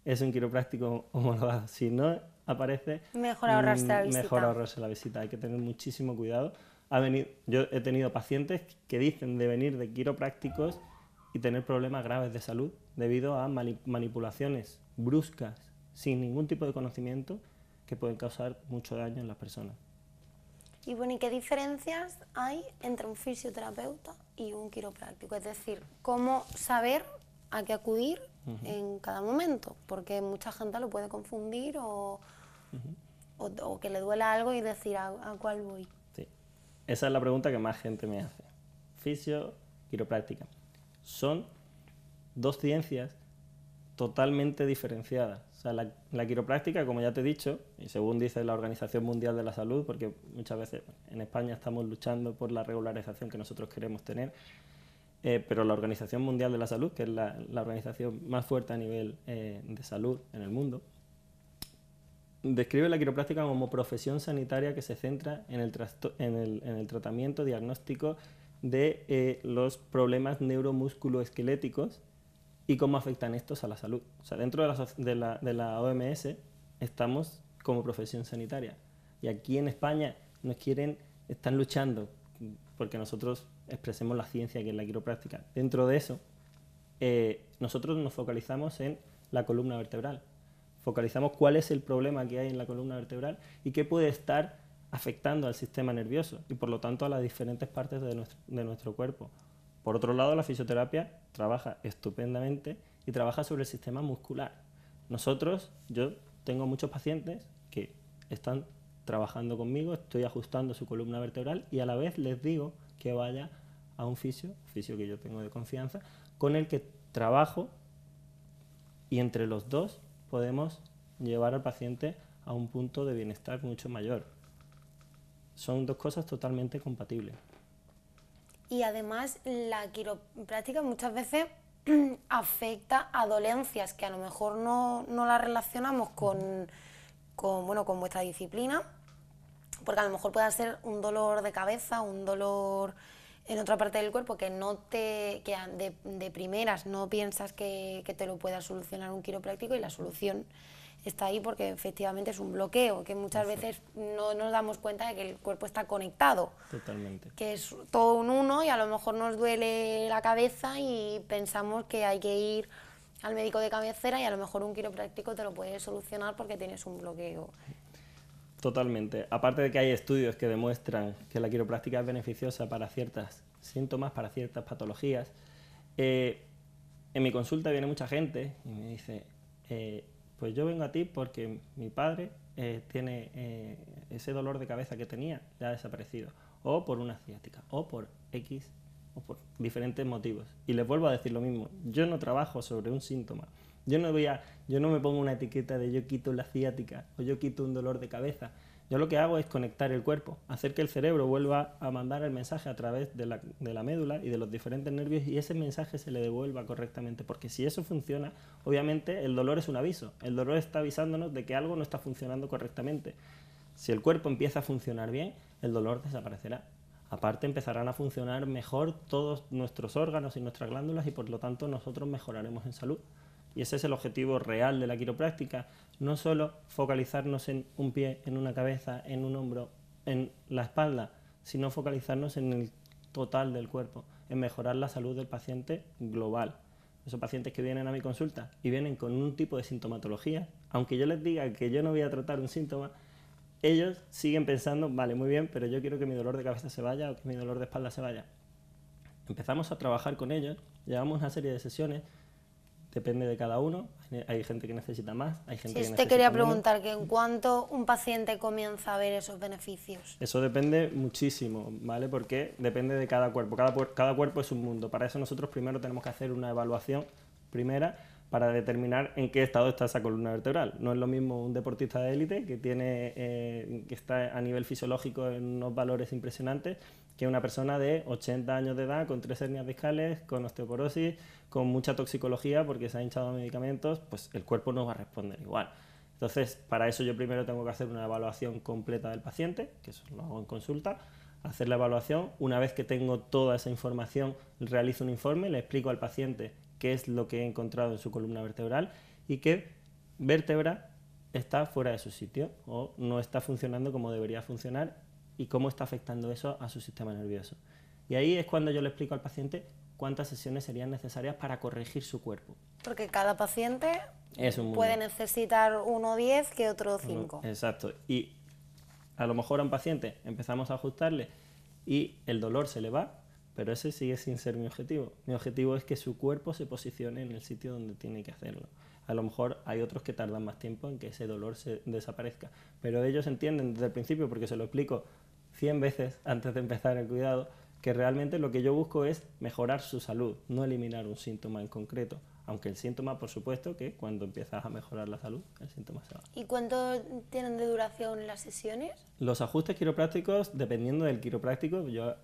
es un quiropráctico homologado. Si no aparece, mejor ahorrarse la mm, visita. la visita. Hay que tener muchísimo cuidado. Ha yo he tenido pacientes que dicen de venir de quiroprácticos y tener problemas graves de salud debido a manipulaciones bruscas, sin ningún tipo de conocimiento, que pueden causar mucho daño en las personas. Y bueno, ¿y qué diferencias hay entre un fisioterapeuta y un quiropráctico? Es decir, ¿cómo saber a qué acudir en cada momento? Porque mucha gente lo puede confundir o, que le duela algo y decir a, a cuál voy. Sí. Esa es la pregunta que más gente me hace. Fisio, quiropráctica. Son dos ciencias totalmente diferenciada... O sea, la, la, quiropráctica, como ya te he dicho, y según dice la Organización Mundial de la Salud, porque muchas veces en España estamos luchando por la regularización que nosotros queremos tener, eh, pero la Organización Mundial de la Salud, que es la, organización más fuerte a nivel eh, de salud en el mundo, describe la quiropráctica como profesión sanitaria que se centra en el, en el tratamiento diagnóstico de eh, los problemas neuromusculoesqueléticos y cómo afectan estos a la salud. sea, dentro de la, OMS estamos como profesión sanitaria. Y aquí en España nos quieren, están luchando porque nosotros expresemos la ciencia que es la quiropráctica. Dentro de eso, eh, nosotros nos focalizamos en la columna vertebral. Focalizamos cuál es el problema que hay en la columna vertebral y qué puede estar afectando al sistema nervioso y por lo tanto a las diferentes partes de nuestro cuerpo. Por otro lado, la fisioterapia trabaja estupendamente y trabaja sobre el sistema muscular. Nosotros, yo tengo muchos pacientes que están trabajando conmigo, estoy ajustando su columna vertebral y a la vez les digo que vaya a un fisio, fisio que yo tengo de confianza, con el que trabajo y entre los dos podemos llevar al paciente a un punto de bienestar mucho mayor. Son dos cosas totalmente compatibles y además la quiropráctica muchas veces [CLEARS THROAT] afecta a dolencias que a lo mejor no, no las relacionamos con, con, vuestra disciplina, porque a lo mejor puede ser un dolor de cabeza, un dolor en otra parte del cuerpo que no te que de, primeras no piensas que, que te lo pueda solucionar un quiropráctico y la solución está ahí porque efectivamente es un bloqueo, que muchas veces no nos damos cuenta de que el cuerpo está conectado. Totalmente. Que es todo un uno y a lo mejor nos duele la cabeza y pensamos que hay que ir al médico de cabecera y a lo mejor un quiropráctico te lo puede solucionar porque tienes un bloqueo. Totalmente. Aparte de que hay estudios que demuestran que la quiropráctica es beneficiosa para ciertos síntomas, para ciertas patologías, eh, en mi consulta viene mucha gente y me dice, eh, pues yo vengo a ti porque mi padre eh, tiene eh, ese dolor de cabeza que tenía, ya ha desaparecido, o por una ciática, o por X, o por diferentes motivos. Y les vuelvo a decir lo mismo, yo no trabajo sobre un síntoma. Yo no voy a, yo no me pongo una etiqueta de yo quito la ciática o yo quito un dolor de cabeza. Yo lo que hago es conectar el cuerpo, hacer que el cerebro vuelva a mandar el mensaje a través de la, médula y de los diferentes nervios y ese mensaje se le devuelva correctamente. Porque si eso funciona, obviamente el dolor es un aviso. El dolor está avisándonos de que algo no está funcionando correctamente. Si el cuerpo empieza a funcionar bien, el dolor desaparecerá. Aparte empezarán a funcionar mejor todos nuestros órganos y nuestras glándulas y por lo tanto nosotros mejoraremos en salud. Y ese es el objetivo real de la quiropráctica, no solo focalizarnos en un pie, en una cabeza, en un hombro, en la espalda, sino focalizarnos en el total del cuerpo, en mejorar la salud del paciente global. Esos pacientes que vienen a mi consulta y vienen con un tipo de sintomatología, aunque yo les diga que yo no voy a tratar un síntoma, ellos siguen pensando, vale, muy bien, pero yo quiero que mi dolor de cabeza se vaya o que mi dolor de espalda se vaya. Empezamos a trabajar con ellos, llevamos una serie de sesiones depende de cada uno. Hay gente que necesita más, hay gente que necesita te quería preguntar que en cuánto un paciente comienza a ver esos beneficios. Eso depende muchísimo, ¿vale? Porque depende de cada cuerpo. Cada, cuerpo es un mundo. Para eso nosotros primero tenemos que hacer una evaluación primera para determinar en qué estado está esa columna vertebral. No es lo mismo un deportista de élite que tiene eh, que está a nivel fisiológico en unos valores impresionantes que una persona de 80 años de edad con tres hernias discales, con osteoporosis, con mucha toxicología porque se ha hinchado medicamentos, pues el cuerpo no va a responder igual. Entonces, para eso yo primero tengo que hacer una evaluación completa del paciente, que eso lo hago en consulta, hacer la evaluación, una vez que tengo toda esa información, realizo un informe, le explico al paciente qué es lo que he encontrado en su columna vertebral y qué vértebra está fuera de su sitio o no está funcionando como debería funcionar y cómo está afectando eso a su sistema nervioso. Y ahí es cuando yo le explico al paciente cuántas sesiones serían necesarias para corregir su cuerpo. Porque cada paciente puede necesitar uno 10 que otro 5. Exacto. Y a lo mejor a un paciente empezamos a ajustarle y el dolor se le va, pero ese sigue sin ser mi objetivo. Mi objetivo es que su cuerpo se posicione en el sitio donde tiene que hacerlo. A lo mejor hay otros que tardan más tiempo en que ese dolor se desaparezca, pero ellos entienden desde el principio porque se lo explico 100 veces antes de empezar el cuidado, que realmente lo que yo busco es mejorar su salud, no eliminar un síntoma en concreto. Aunque el síntoma, por supuesto, que cuando empiezas a mejorar la salud, el síntoma se va. ¿Y cuánto tienen de duración las sesiones? Los ajustes quiroprácticos, dependiendo del quiropráctico, yo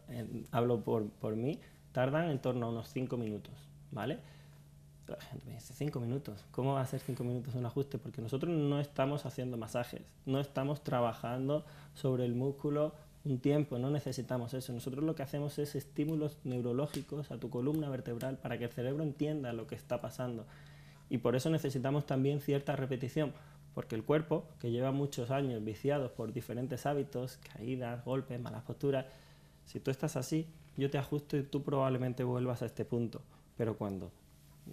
hablo por, por mí, tardan en torno a unos 5 minutos, ¿vale? La gente me dice, 5 minutos, ¿cómo va a ser 5 minutos un ajuste? Porque nosotros no estamos haciendo masajes, no estamos trabajando sobre el músculo un tiempo, no necesitamos eso. Nosotros lo que hacemos es estímulos neurológicos a tu columna vertebral para que el cerebro entienda lo que está pasando. Y por eso necesitamos también cierta repetición, porque el cuerpo, que lleva muchos años viciados por diferentes hábitos, caídas, golpes, malas posturas, si tú estás así, yo te ajusto y tú probablemente vuelvas a este punto. Pero cuando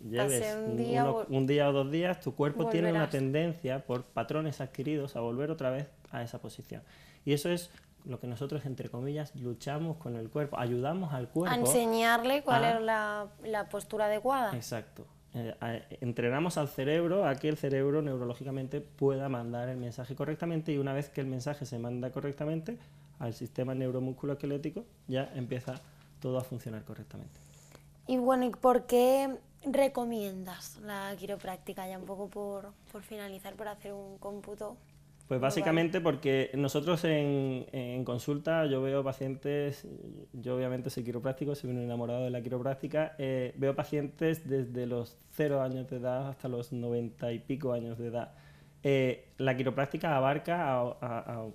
lleves un día, o dos días, tu cuerpo tiene una tendencia por patrones adquiridos a volver otra vez a esa posición. Y eso es lo que nosotros, entre comillas, luchamos con el cuerpo, ayudamos al cuerpo. A enseñarle cuál es la, postura adecuada. Exacto. Eh, entrenamos al cerebro a que el cerebro neurológicamente pueda mandar el mensaje correctamente y una vez que el mensaje se manda correctamente al sistema neuromúsculo-esquelético, ya empieza todo a funcionar correctamente. Y bueno, ¿y por qué recomiendas la quiropráctica? Ya un poco por, por finalizar, por hacer un cómputo pues básicamente porque nosotros en, en, consulta yo veo pacientes, yo obviamente soy quiropráctico, soy un enamorado de la quiropráctica, eh, veo pacientes desde los 0 años de edad hasta los 90 y pico años de edad. Eh, la quiropráctica abarca, a,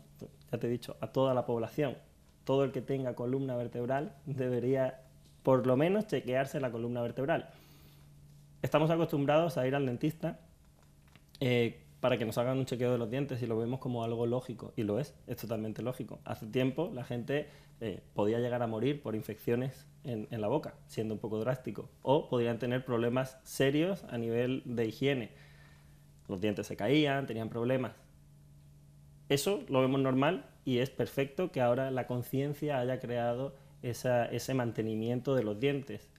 ya te he dicho, a toda la población. Todo el que tenga columna vertebral debería por lo menos chequearse la columna vertebral. Estamos acostumbrados a ir al dentista eh, para que nos hagan un chequeo de los dientes y lo vemos como algo lógico, y lo es, es totalmente lógico. Hace tiempo la gente eh, podía llegar a morir por infecciones en, la boca, siendo un poco drástico, o podían tener problemas serios a nivel de higiene. Los dientes se caían, tenían problemas. Eso lo vemos normal y es perfecto que ahora la conciencia haya creado ese mantenimiento de los dientes.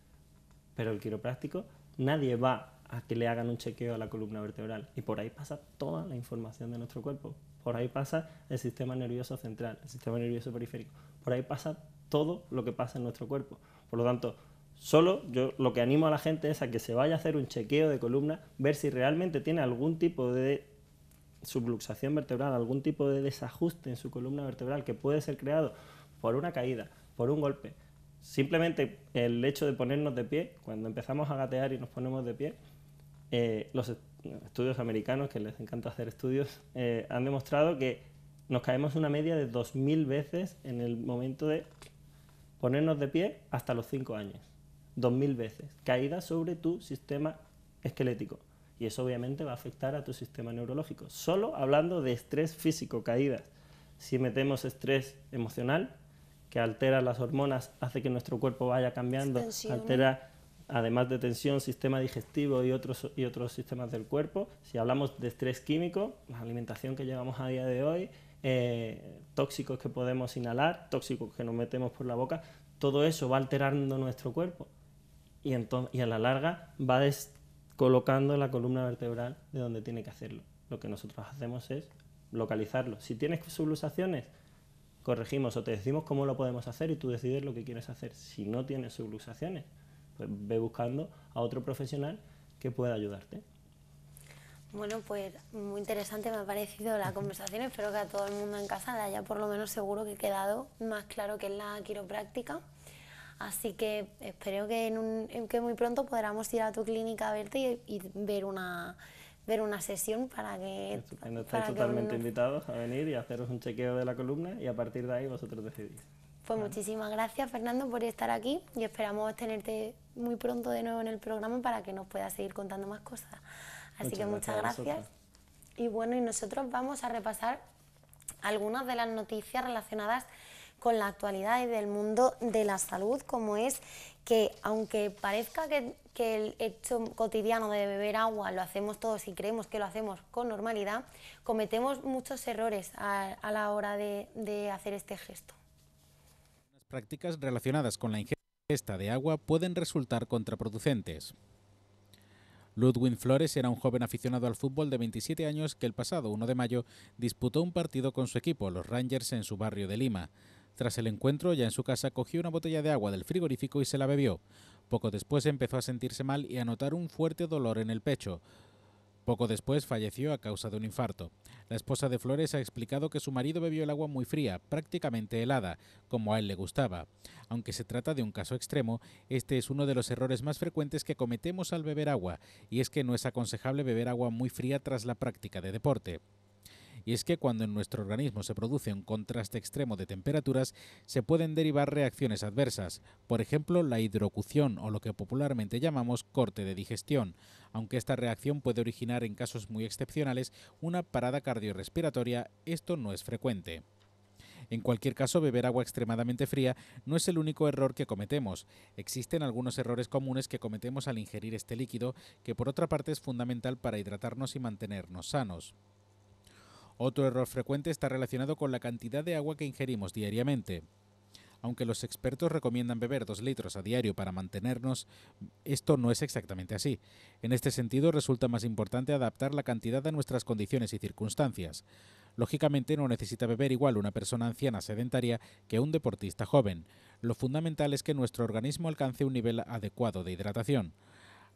Pero el quiropráctico, nadie va a que le hagan un chequeo a la columna vertebral. Y por ahí pasa toda la información de nuestro cuerpo. Por ahí pasa el sistema nervioso central, el sistema nervioso periférico. Por ahí pasa todo lo que pasa en nuestro cuerpo. Por lo tanto, solo yo lo que animo a la gente es a que se vaya a hacer un chequeo de columna, ver si realmente tiene algún tipo de subluxación vertebral, algún tipo de desajuste en su columna vertebral que puede ser creado por una caída, por un golpe. Simplemente el hecho de ponernos de pie, cuando empezamos a gatear y nos ponemos de pie, eh, los estudios americanos, que les encanta hacer estudios, eh, han demostrado que nos caemos una media de 2.000 veces en el momento de ponernos de pie hasta los 5 años. 2.000 veces. caídas sobre tu sistema esquelético. Y eso obviamente va a afectar a tu sistema neurológico. Solo hablando de estrés físico, caídas. Si metemos estrés emocional, que altera las hormonas, hace que nuestro cuerpo vaya cambiando, altera además de tensión, sistema digestivo y otros, y otros sistemas del cuerpo. Si hablamos de estrés químico, la alimentación que llevamos a día de hoy, eh, tóxicos que podemos inhalar, tóxicos que nos metemos por la boca, todo eso va alterando nuestro cuerpo y, y a la larga va descolocando la columna vertebral de donde tiene que hacerlo. Lo que nosotros hacemos es localizarlo. Si tienes subluxaciones, corregimos o te decimos cómo lo podemos hacer y tú decides lo que quieres hacer. Si no tienes subluxaciones, pues ve buscando a otro profesional que pueda ayudarte. Bueno, pues muy interesante me ha parecido la conversación. Espero que a todo el mundo en casa le haya por lo menos seguro que he quedado más claro que es la quiropráctica. Así que espero que, en que muy pronto podamos ir a tu clínica a verte y, ver, una, ver una sesión para que... Estupendo, totalmente invitados a venir y haceros un chequeo de la columna y a partir de ahí vosotros decidís. Pues muchísimas gracias, Fernando, por estar aquí y esperamos tenerte muy pronto de nuevo en el programa para que nos puedas seguir contando más cosas. Así que muchas gracias. Y bueno, y nosotros vamos a repasar algunas de las noticias relacionadas con la actualidad y del mundo de la salud, como es que aunque parezca que, el hecho cotidiano de beber agua lo hacemos todos y creemos que lo hacemos con normalidad, cometemos muchos errores a, la hora de hacer este gesto prácticas relacionadas con la ingesta de agua pueden resultar contraproducentes. Ludwin Flores era un joven aficionado al fútbol de 27 años que el pasado 1 de mayo disputó un partido con su equipo, los Rangers, en su barrio de Lima. Tras el encuentro, ya en su casa, cogió una botella de agua del frigorífico y se la bebió. Poco después empezó a sentirse mal y a notar un fuerte dolor en el pecho, poco después falleció a causa de un infarto. La esposa de Flores ha explicado que su marido bebió el agua muy fría, prácticamente helada, como a él le gustaba. Aunque se trata de un caso extremo, este es uno de los errores más frecuentes que cometemos al beber agua, y es que no es aconsejable beber agua muy fría tras la práctica de deporte y es que cuando en nuestro organismo se produce un contraste extremo de temperaturas, se pueden derivar reacciones adversas, por ejemplo la hidrocución o lo que popularmente llamamos corte de digestión, aunque esta reacción puede originar en casos muy excepcionales una parada cardiorrespiratoria, esto no es frecuente. En cualquier caso, beber agua extremadamente fría no es el único error que cometemos. Existen algunos errores comunes que cometemos al ingerir este líquido, que por otra parte es fundamental para hidratarnos y mantenernos sanos. Otro error frecuente está relacionado con la cantidad de agua que ingerimos diariamente. Aunque los expertos recomiendan beber dos litros a diario para mantenernos, esto no es exactamente así. En este sentido, resulta más importante adaptar la cantidad a nuestras condiciones y circunstancias. Lógicamente, no necesita beber igual una persona anciana sedentaria que un deportista joven. Lo fundamental es que nuestro organismo alcance un nivel adecuado de hidratación.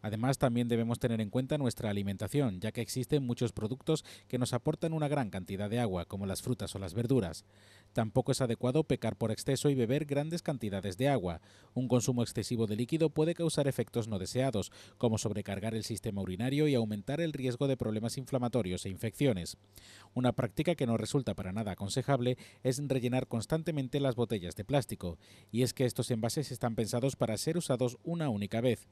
Además, también debemos tener en cuenta nuestra alimentación, ya que existen muchos productos que nos aportan una gran cantidad de agua, como las frutas o las verduras. Tampoco es adecuado pecar por exceso y beber grandes cantidades de agua. Un consumo excesivo de líquido puede causar efectos no deseados, como sobrecargar el sistema urinario y aumentar el riesgo de problemas inflamatorios e infecciones. Una práctica que no resulta para nada aconsejable es rellenar constantemente las botellas de plástico, y es que estos envases están pensados para ser usados una única vez.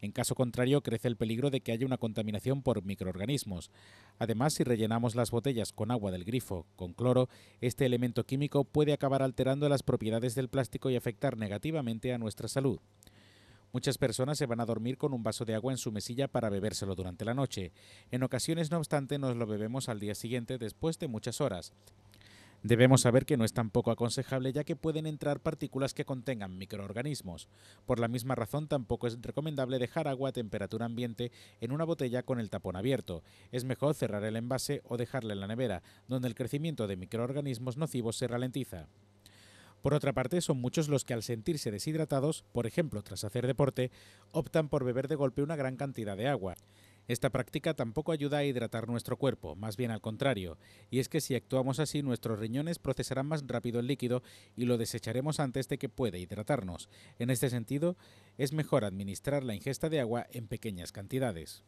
En caso contrario, crece el peligro de que haya una contaminación por microorganismos. Además, si rellenamos las botellas con agua del grifo, con cloro, este elemento químico puede acabar alterando las propiedades del plástico y afectar negativamente a nuestra salud. Muchas personas se van a dormir con un vaso de agua en su mesilla para bebérselo durante la noche. En ocasiones, no obstante, nos lo bebemos al día siguiente después de muchas horas. Debemos saber que no es tampoco aconsejable ya que pueden entrar partículas que contengan microorganismos. Por la misma razón tampoco es recomendable dejar agua a temperatura ambiente en una botella con el tapón abierto. Es mejor cerrar el envase o dejarla en la nevera, donde el crecimiento de microorganismos nocivos se ralentiza. Por otra parte, son muchos los que al sentirse deshidratados, por ejemplo tras hacer deporte, optan por beber de golpe una gran cantidad de agua. Esta práctica tampoco ayuda a hidratar nuestro cuerpo, más bien al contrario, y es que si actuamos así nuestros riñones procesarán más rápido el líquido y lo desecharemos antes de que pueda hidratarnos. En este sentido, es mejor administrar la ingesta de agua en pequeñas cantidades.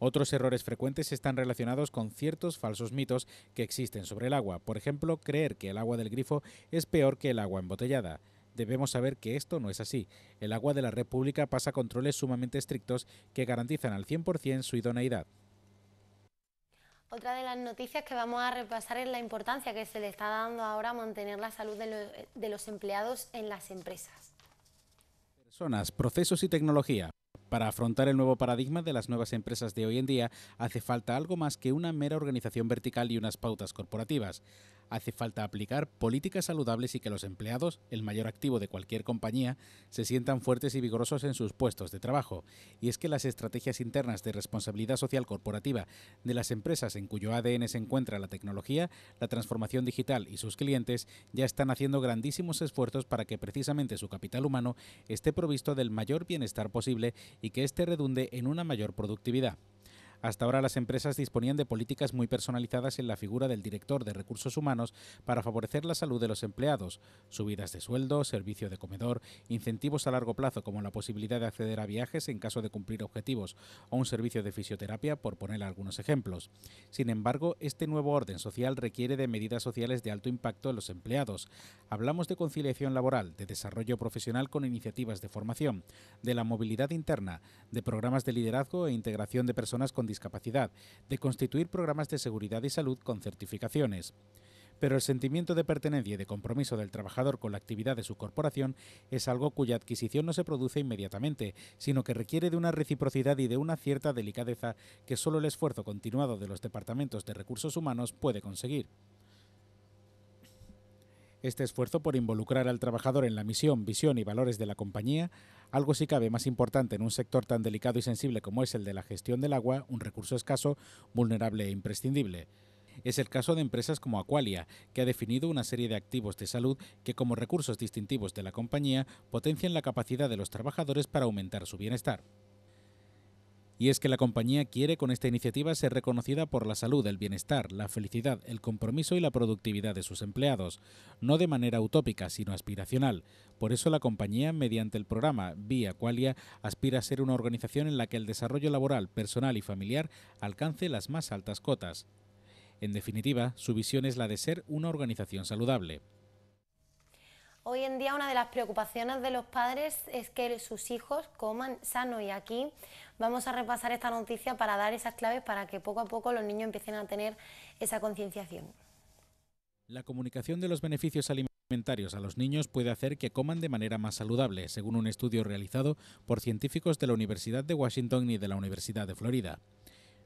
Otros errores frecuentes están relacionados con ciertos falsos mitos que existen sobre el agua, por ejemplo, creer que el agua del grifo es peor que el agua embotellada debemos saber que esto no es así. El agua de la república pasa controles sumamente estrictos que garantizan al 100% su idoneidad. Otra de las noticias que vamos a repasar es la importancia que se le está dando ahora a mantener la salud de los empleados en las empresas. Personas, procesos y tecnología. Para afrontar el nuevo paradigma de las nuevas empresas de hoy en día, hace falta algo más que una mera organización vertical y unas pautas corporativas hace falta aplicar políticas saludables y que los empleados, el mayor activo de cualquier compañía, se sientan fuertes y vigorosos en sus puestos de trabajo. Y es que las estrategias internas de responsabilidad social corporativa de las empresas en cuyo ADN se encuentra la tecnología, la transformación digital y sus clientes ya están haciendo grandísimos esfuerzos para que precisamente su capital humano esté provisto del mayor bienestar posible y que éste redunde en una mayor productividad. Hasta ahora las empresas disponían de políticas muy personalizadas en la figura del director de recursos humanos para favorecer la salud de los empleados, subidas de sueldo, servicio de comedor, incentivos a largo plazo como la posibilidad de acceder a viajes en caso de cumplir objetivos o un servicio de fisioterapia, por poner algunos ejemplos. Sin embargo, este nuevo orden social requiere de medidas sociales de alto impacto en los empleados. Hablamos de conciliación laboral, de desarrollo profesional con iniciativas de formación, de la movilidad interna, de programas de liderazgo e integración de personas con discapacidad, de constituir programas de seguridad y salud con certificaciones. Pero el sentimiento de pertenencia y de compromiso del trabajador con la actividad de su corporación es algo cuya adquisición no se produce inmediatamente, sino que requiere de una reciprocidad y de una cierta delicadeza que solo el esfuerzo continuado de los departamentos de recursos humanos puede conseguir. Este esfuerzo por involucrar al trabajador en la misión, visión y valores de la compañía algo si cabe más importante en un sector tan delicado y sensible como es el de la gestión del agua, un recurso escaso, vulnerable e imprescindible. Es el caso de empresas como Aqualia, que ha definido una serie de activos de salud que como recursos distintivos de la compañía potencian la capacidad de los trabajadores para aumentar su bienestar y es que la compañía quiere con esta iniciativa ser reconocida por la salud, el bienestar, la felicidad, el compromiso y la productividad de sus empleados, no de manera utópica, sino aspiracional. Por eso la compañía, mediante el programa Vía Qualia, aspira a ser una organización en la que el desarrollo laboral, personal y familiar alcance las más altas cotas. En definitiva, su visión es la de ser una organización saludable. Hoy en día una de las preocupaciones de los padres es que sus hijos coman sano y aquí vamos a repasar esta noticia para dar esas claves para que poco a poco los niños empiecen a tener esa concienciación. La comunicación de los beneficios alimentarios a los niños puede hacer que coman de manera más saludable, según un estudio realizado por científicos de la Universidad de Washington y de la Universidad de Florida.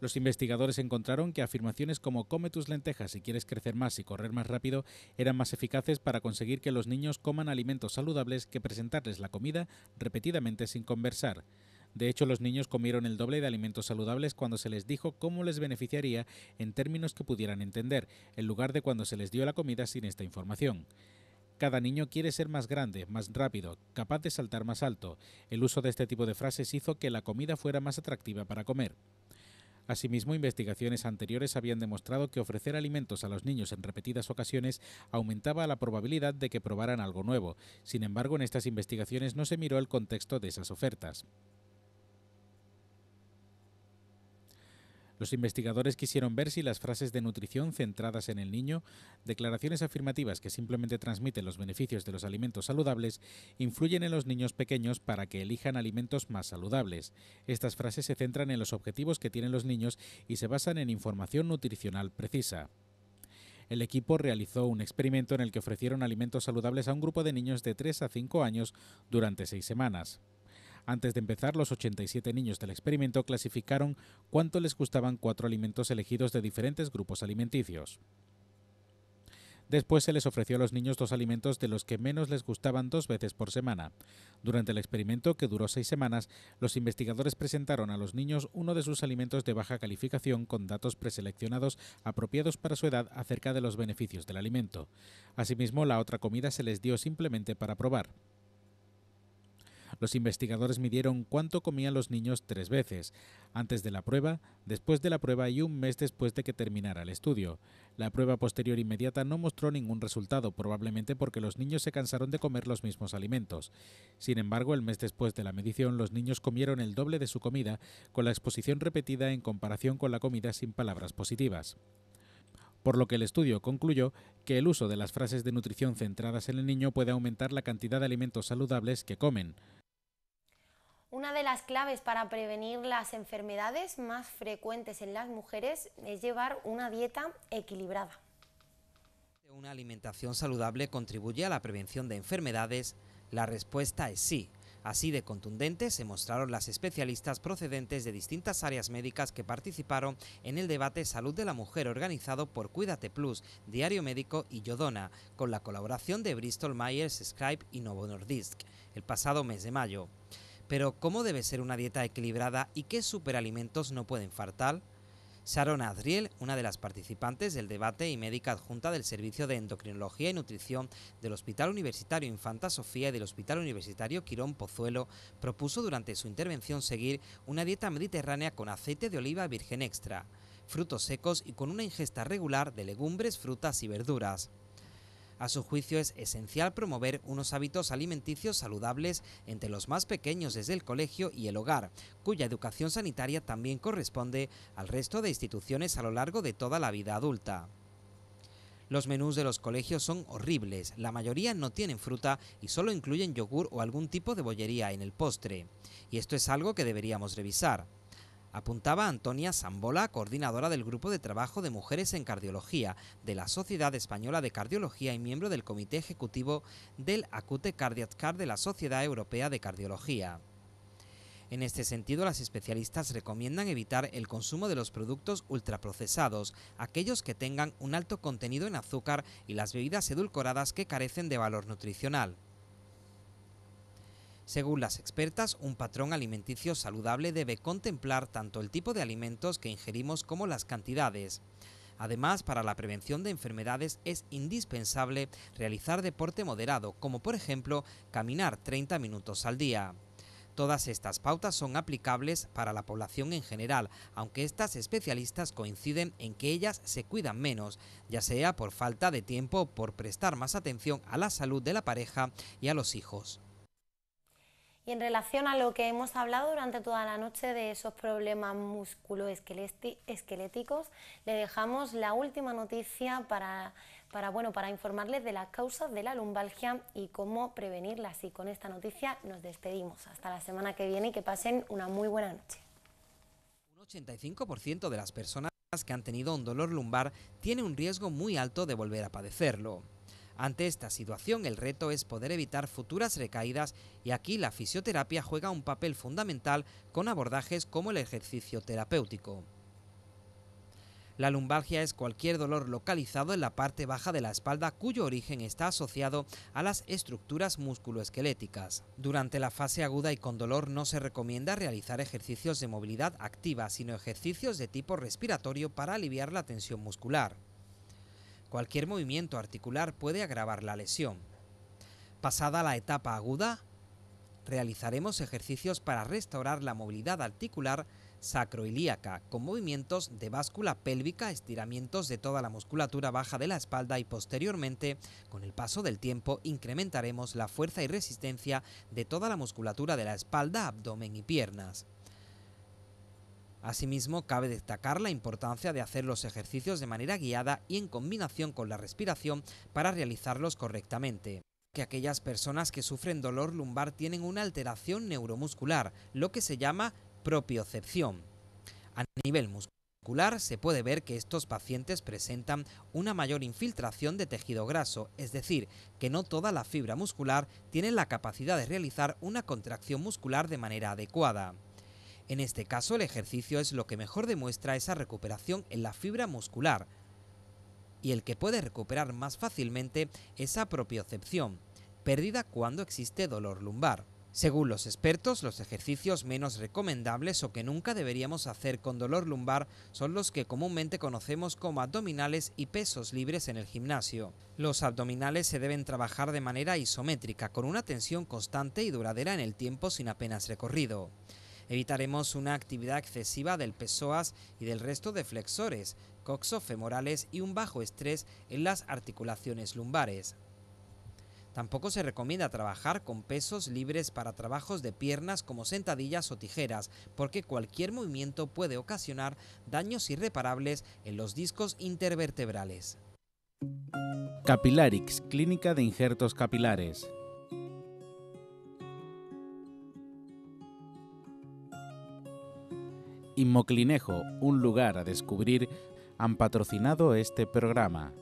Los investigadores encontraron que afirmaciones como come tus lentejas si quieres crecer más y correr más rápido eran más eficaces para conseguir que los niños coman alimentos saludables que presentarles la comida repetidamente sin conversar. De hecho, los niños comieron el doble de alimentos saludables cuando se les dijo cómo les beneficiaría en términos que pudieran entender, en lugar de cuando se les dio la comida sin esta información. Cada niño quiere ser más grande, más rápido, capaz de saltar más alto. El uso de este tipo de frases hizo que la comida fuera más atractiva para comer. Asimismo, investigaciones anteriores habían demostrado que ofrecer alimentos a los niños en repetidas ocasiones aumentaba la probabilidad de que probaran algo nuevo. Sin embargo, en estas investigaciones no se miró el contexto de esas ofertas. Los investigadores quisieron ver si las frases de nutrición centradas en el niño, declaraciones afirmativas que simplemente transmiten los beneficios de los alimentos saludables, influyen en los niños pequeños para que elijan alimentos más saludables. Estas frases se centran en los objetivos que tienen los niños y se basan en información nutricional precisa. El equipo realizó un experimento en el que ofrecieron alimentos saludables a un grupo de niños de 3 a 5 años durante seis semanas. Antes de empezar, los 87 niños del experimento clasificaron cuánto les gustaban cuatro alimentos elegidos de diferentes grupos alimenticios. Después se les ofreció a los niños dos alimentos de los que menos les gustaban dos veces por semana. Durante el experimento, que duró seis semanas, los investigadores presentaron a los niños uno de sus alimentos de baja calificación con datos preseleccionados apropiados para su edad acerca de los beneficios del alimento. Asimismo, la otra comida se les dio simplemente para probar. Los investigadores midieron cuánto comían los niños tres veces, antes de la prueba, después de la prueba y un mes después de que terminara el estudio. La prueba posterior inmediata no mostró ningún resultado, probablemente porque los niños se cansaron de comer los mismos alimentos. Sin embargo, el mes después de la medición, los niños comieron el doble de su comida, con la exposición repetida en comparación con la comida sin palabras positivas por lo que el estudio concluyó que el uso de las frases de nutrición centradas en el niño puede aumentar la cantidad de alimentos saludables que comen. Una de las claves para prevenir las enfermedades más frecuentes en las mujeres es llevar una dieta equilibrada. Una alimentación saludable contribuye a la prevención de enfermedades. La respuesta es sí. Así de contundente se mostraron las especialistas procedentes de distintas áreas médicas que participaron en el debate Salud de la Mujer organizado por Cuídate Plus, Diario Médico y Yodona, con la colaboración de Bristol Myers Skype y Novo Nordisk, el pasado mes de mayo. Pero ¿cómo debe ser una dieta equilibrada y qué superalimentos no pueden faltar? Sharon Adriel, una de las participantes del debate y médica adjunta del Servicio de Endocrinología y Nutrición del Hospital Universitario Infanta Sofía y del Hospital Universitario Quirón Pozuelo, propuso durante su intervención seguir una dieta mediterránea con aceite de oliva virgen extra, frutos secos y con una ingesta regular de legumbres, frutas y verduras. A su juicio es esencial promover unos hábitos alimenticios saludables entre los más pequeños desde el colegio y el hogar, cuya educación sanitaria también corresponde al resto de instituciones a lo largo de toda la vida adulta. Los menús de los colegios son horribles, la mayoría no tienen fruta y solo incluyen yogur o algún tipo de bollería en el postre. Y esto es algo que deberíamos revisar apuntaba Antonia Zambola, coordinadora del Grupo de Trabajo de Mujeres en Cardiología de la Sociedad Española de Cardiología y miembro del Comité Ejecutivo del Acute Cardiac de la Sociedad Europea de Cardiología. En este sentido, las especialistas recomiendan evitar el consumo de los productos ultraprocesados, aquellos que tengan un alto contenido en azúcar y las bebidas edulcoradas que carecen de valor nutricional. Según las expertas, un patrón alimenticio saludable debe contemplar tanto el tipo de alimentos que ingerimos como las cantidades. Además, para la prevención de enfermedades es indispensable realizar deporte moderado, como por ejemplo caminar 30 minutos al día. Todas estas pautas son aplicables para la población en general, aunque estas especialistas coinciden en que ellas se cuidan menos, ya sea por falta de tiempo o por prestar más atención a la salud de la pareja y a los hijos. Y en relación a lo que hemos hablado durante toda la noche de esos problemas musculoesqueléticos, le dejamos la última noticia para, bueno, para informarles de las causas de la lumbalgia y cómo prevenirlas. Y con esta noticia nos despedimos. Hasta la semana que viene y que pasen una muy buena noche. Un 85% de las personas que han tenido un dolor lumbar tiene un riesgo muy alto de volver a padecerlo. Ante esta situación, el reto es poder evitar futuras recaídas y aquí la fisioterapia juega un papel fundamental con abordajes como el ejercicio terapéutico. La lumbalgia es cualquier dolor localizado en la parte baja de la espalda cuyo origen está asociado a las estructuras musculoesqueléticas. Durante la fase aguda y con dolor no se recomienda realizar ejercicios de movilidad activa, sino ejercicios de tipo respiratorio para aliviar la tensión muscular. Cualquier movimiento articular puede agravar la lesión. Pasada la etapa aguda, realizaremos ejercicios para restaurar la movilidad articular sacroilíaca con movimientos de báscula pélvica, estiramientos de toda la musculatura baja de la espalda y posteriormente, con el paso del tiempo, incrementaremos la fuerza y resistencia de toda la musculatura de la espalda, abdomen y piernas. Asimismo, cabe destacar la importancia de hacer los ejercicios de manera guiada y en combinación con la respiración para realizarlos correctamente que aquellas personas que sufren dolor lumbar tienen una alteración neuromuscular, lo que se llama propiocepción. A nivel muscular se puede ver que estos pacientes presentan una mayor infiltración de tejido graso, es decir, que no toda la fibra muscular tiene la capacidad de realizar una contracción muscular de manera adecuada. En este caso, el ejercicio es lo que mejor demuestra esa recuperación en la fibra muscular y el que puede recuperar más fácilmente esa propiocepción, perdida cuando existe dolor lumbar. Según los expertos, los ejercicios menos recomendables o que nunca deberíamos hacer con dolor lumbar son los que comúnmente conocemos como abdominales y pesos libres en el gimnasio. Los abdominales se deben trabajar de manera isométrica, con una tensión constante y duradera en el tiempo sin apenas recorrido. Evitaremos una actividad excesiva del psoas y del resto de flexores, coxofemorales y un bajo estrés en las articulaciones lumbares. Tampoco se recomienda trabajar con pesos libres para trabajos de piernas como sentadillas o tijeras, porque cualquier movimiento puede ocasionar daños irreparables en los discos intervertebrales. Capilarix, Clínica de Injertos Capilares. y Moclinejo, un lugar a descubrir, han patrocinado este programa.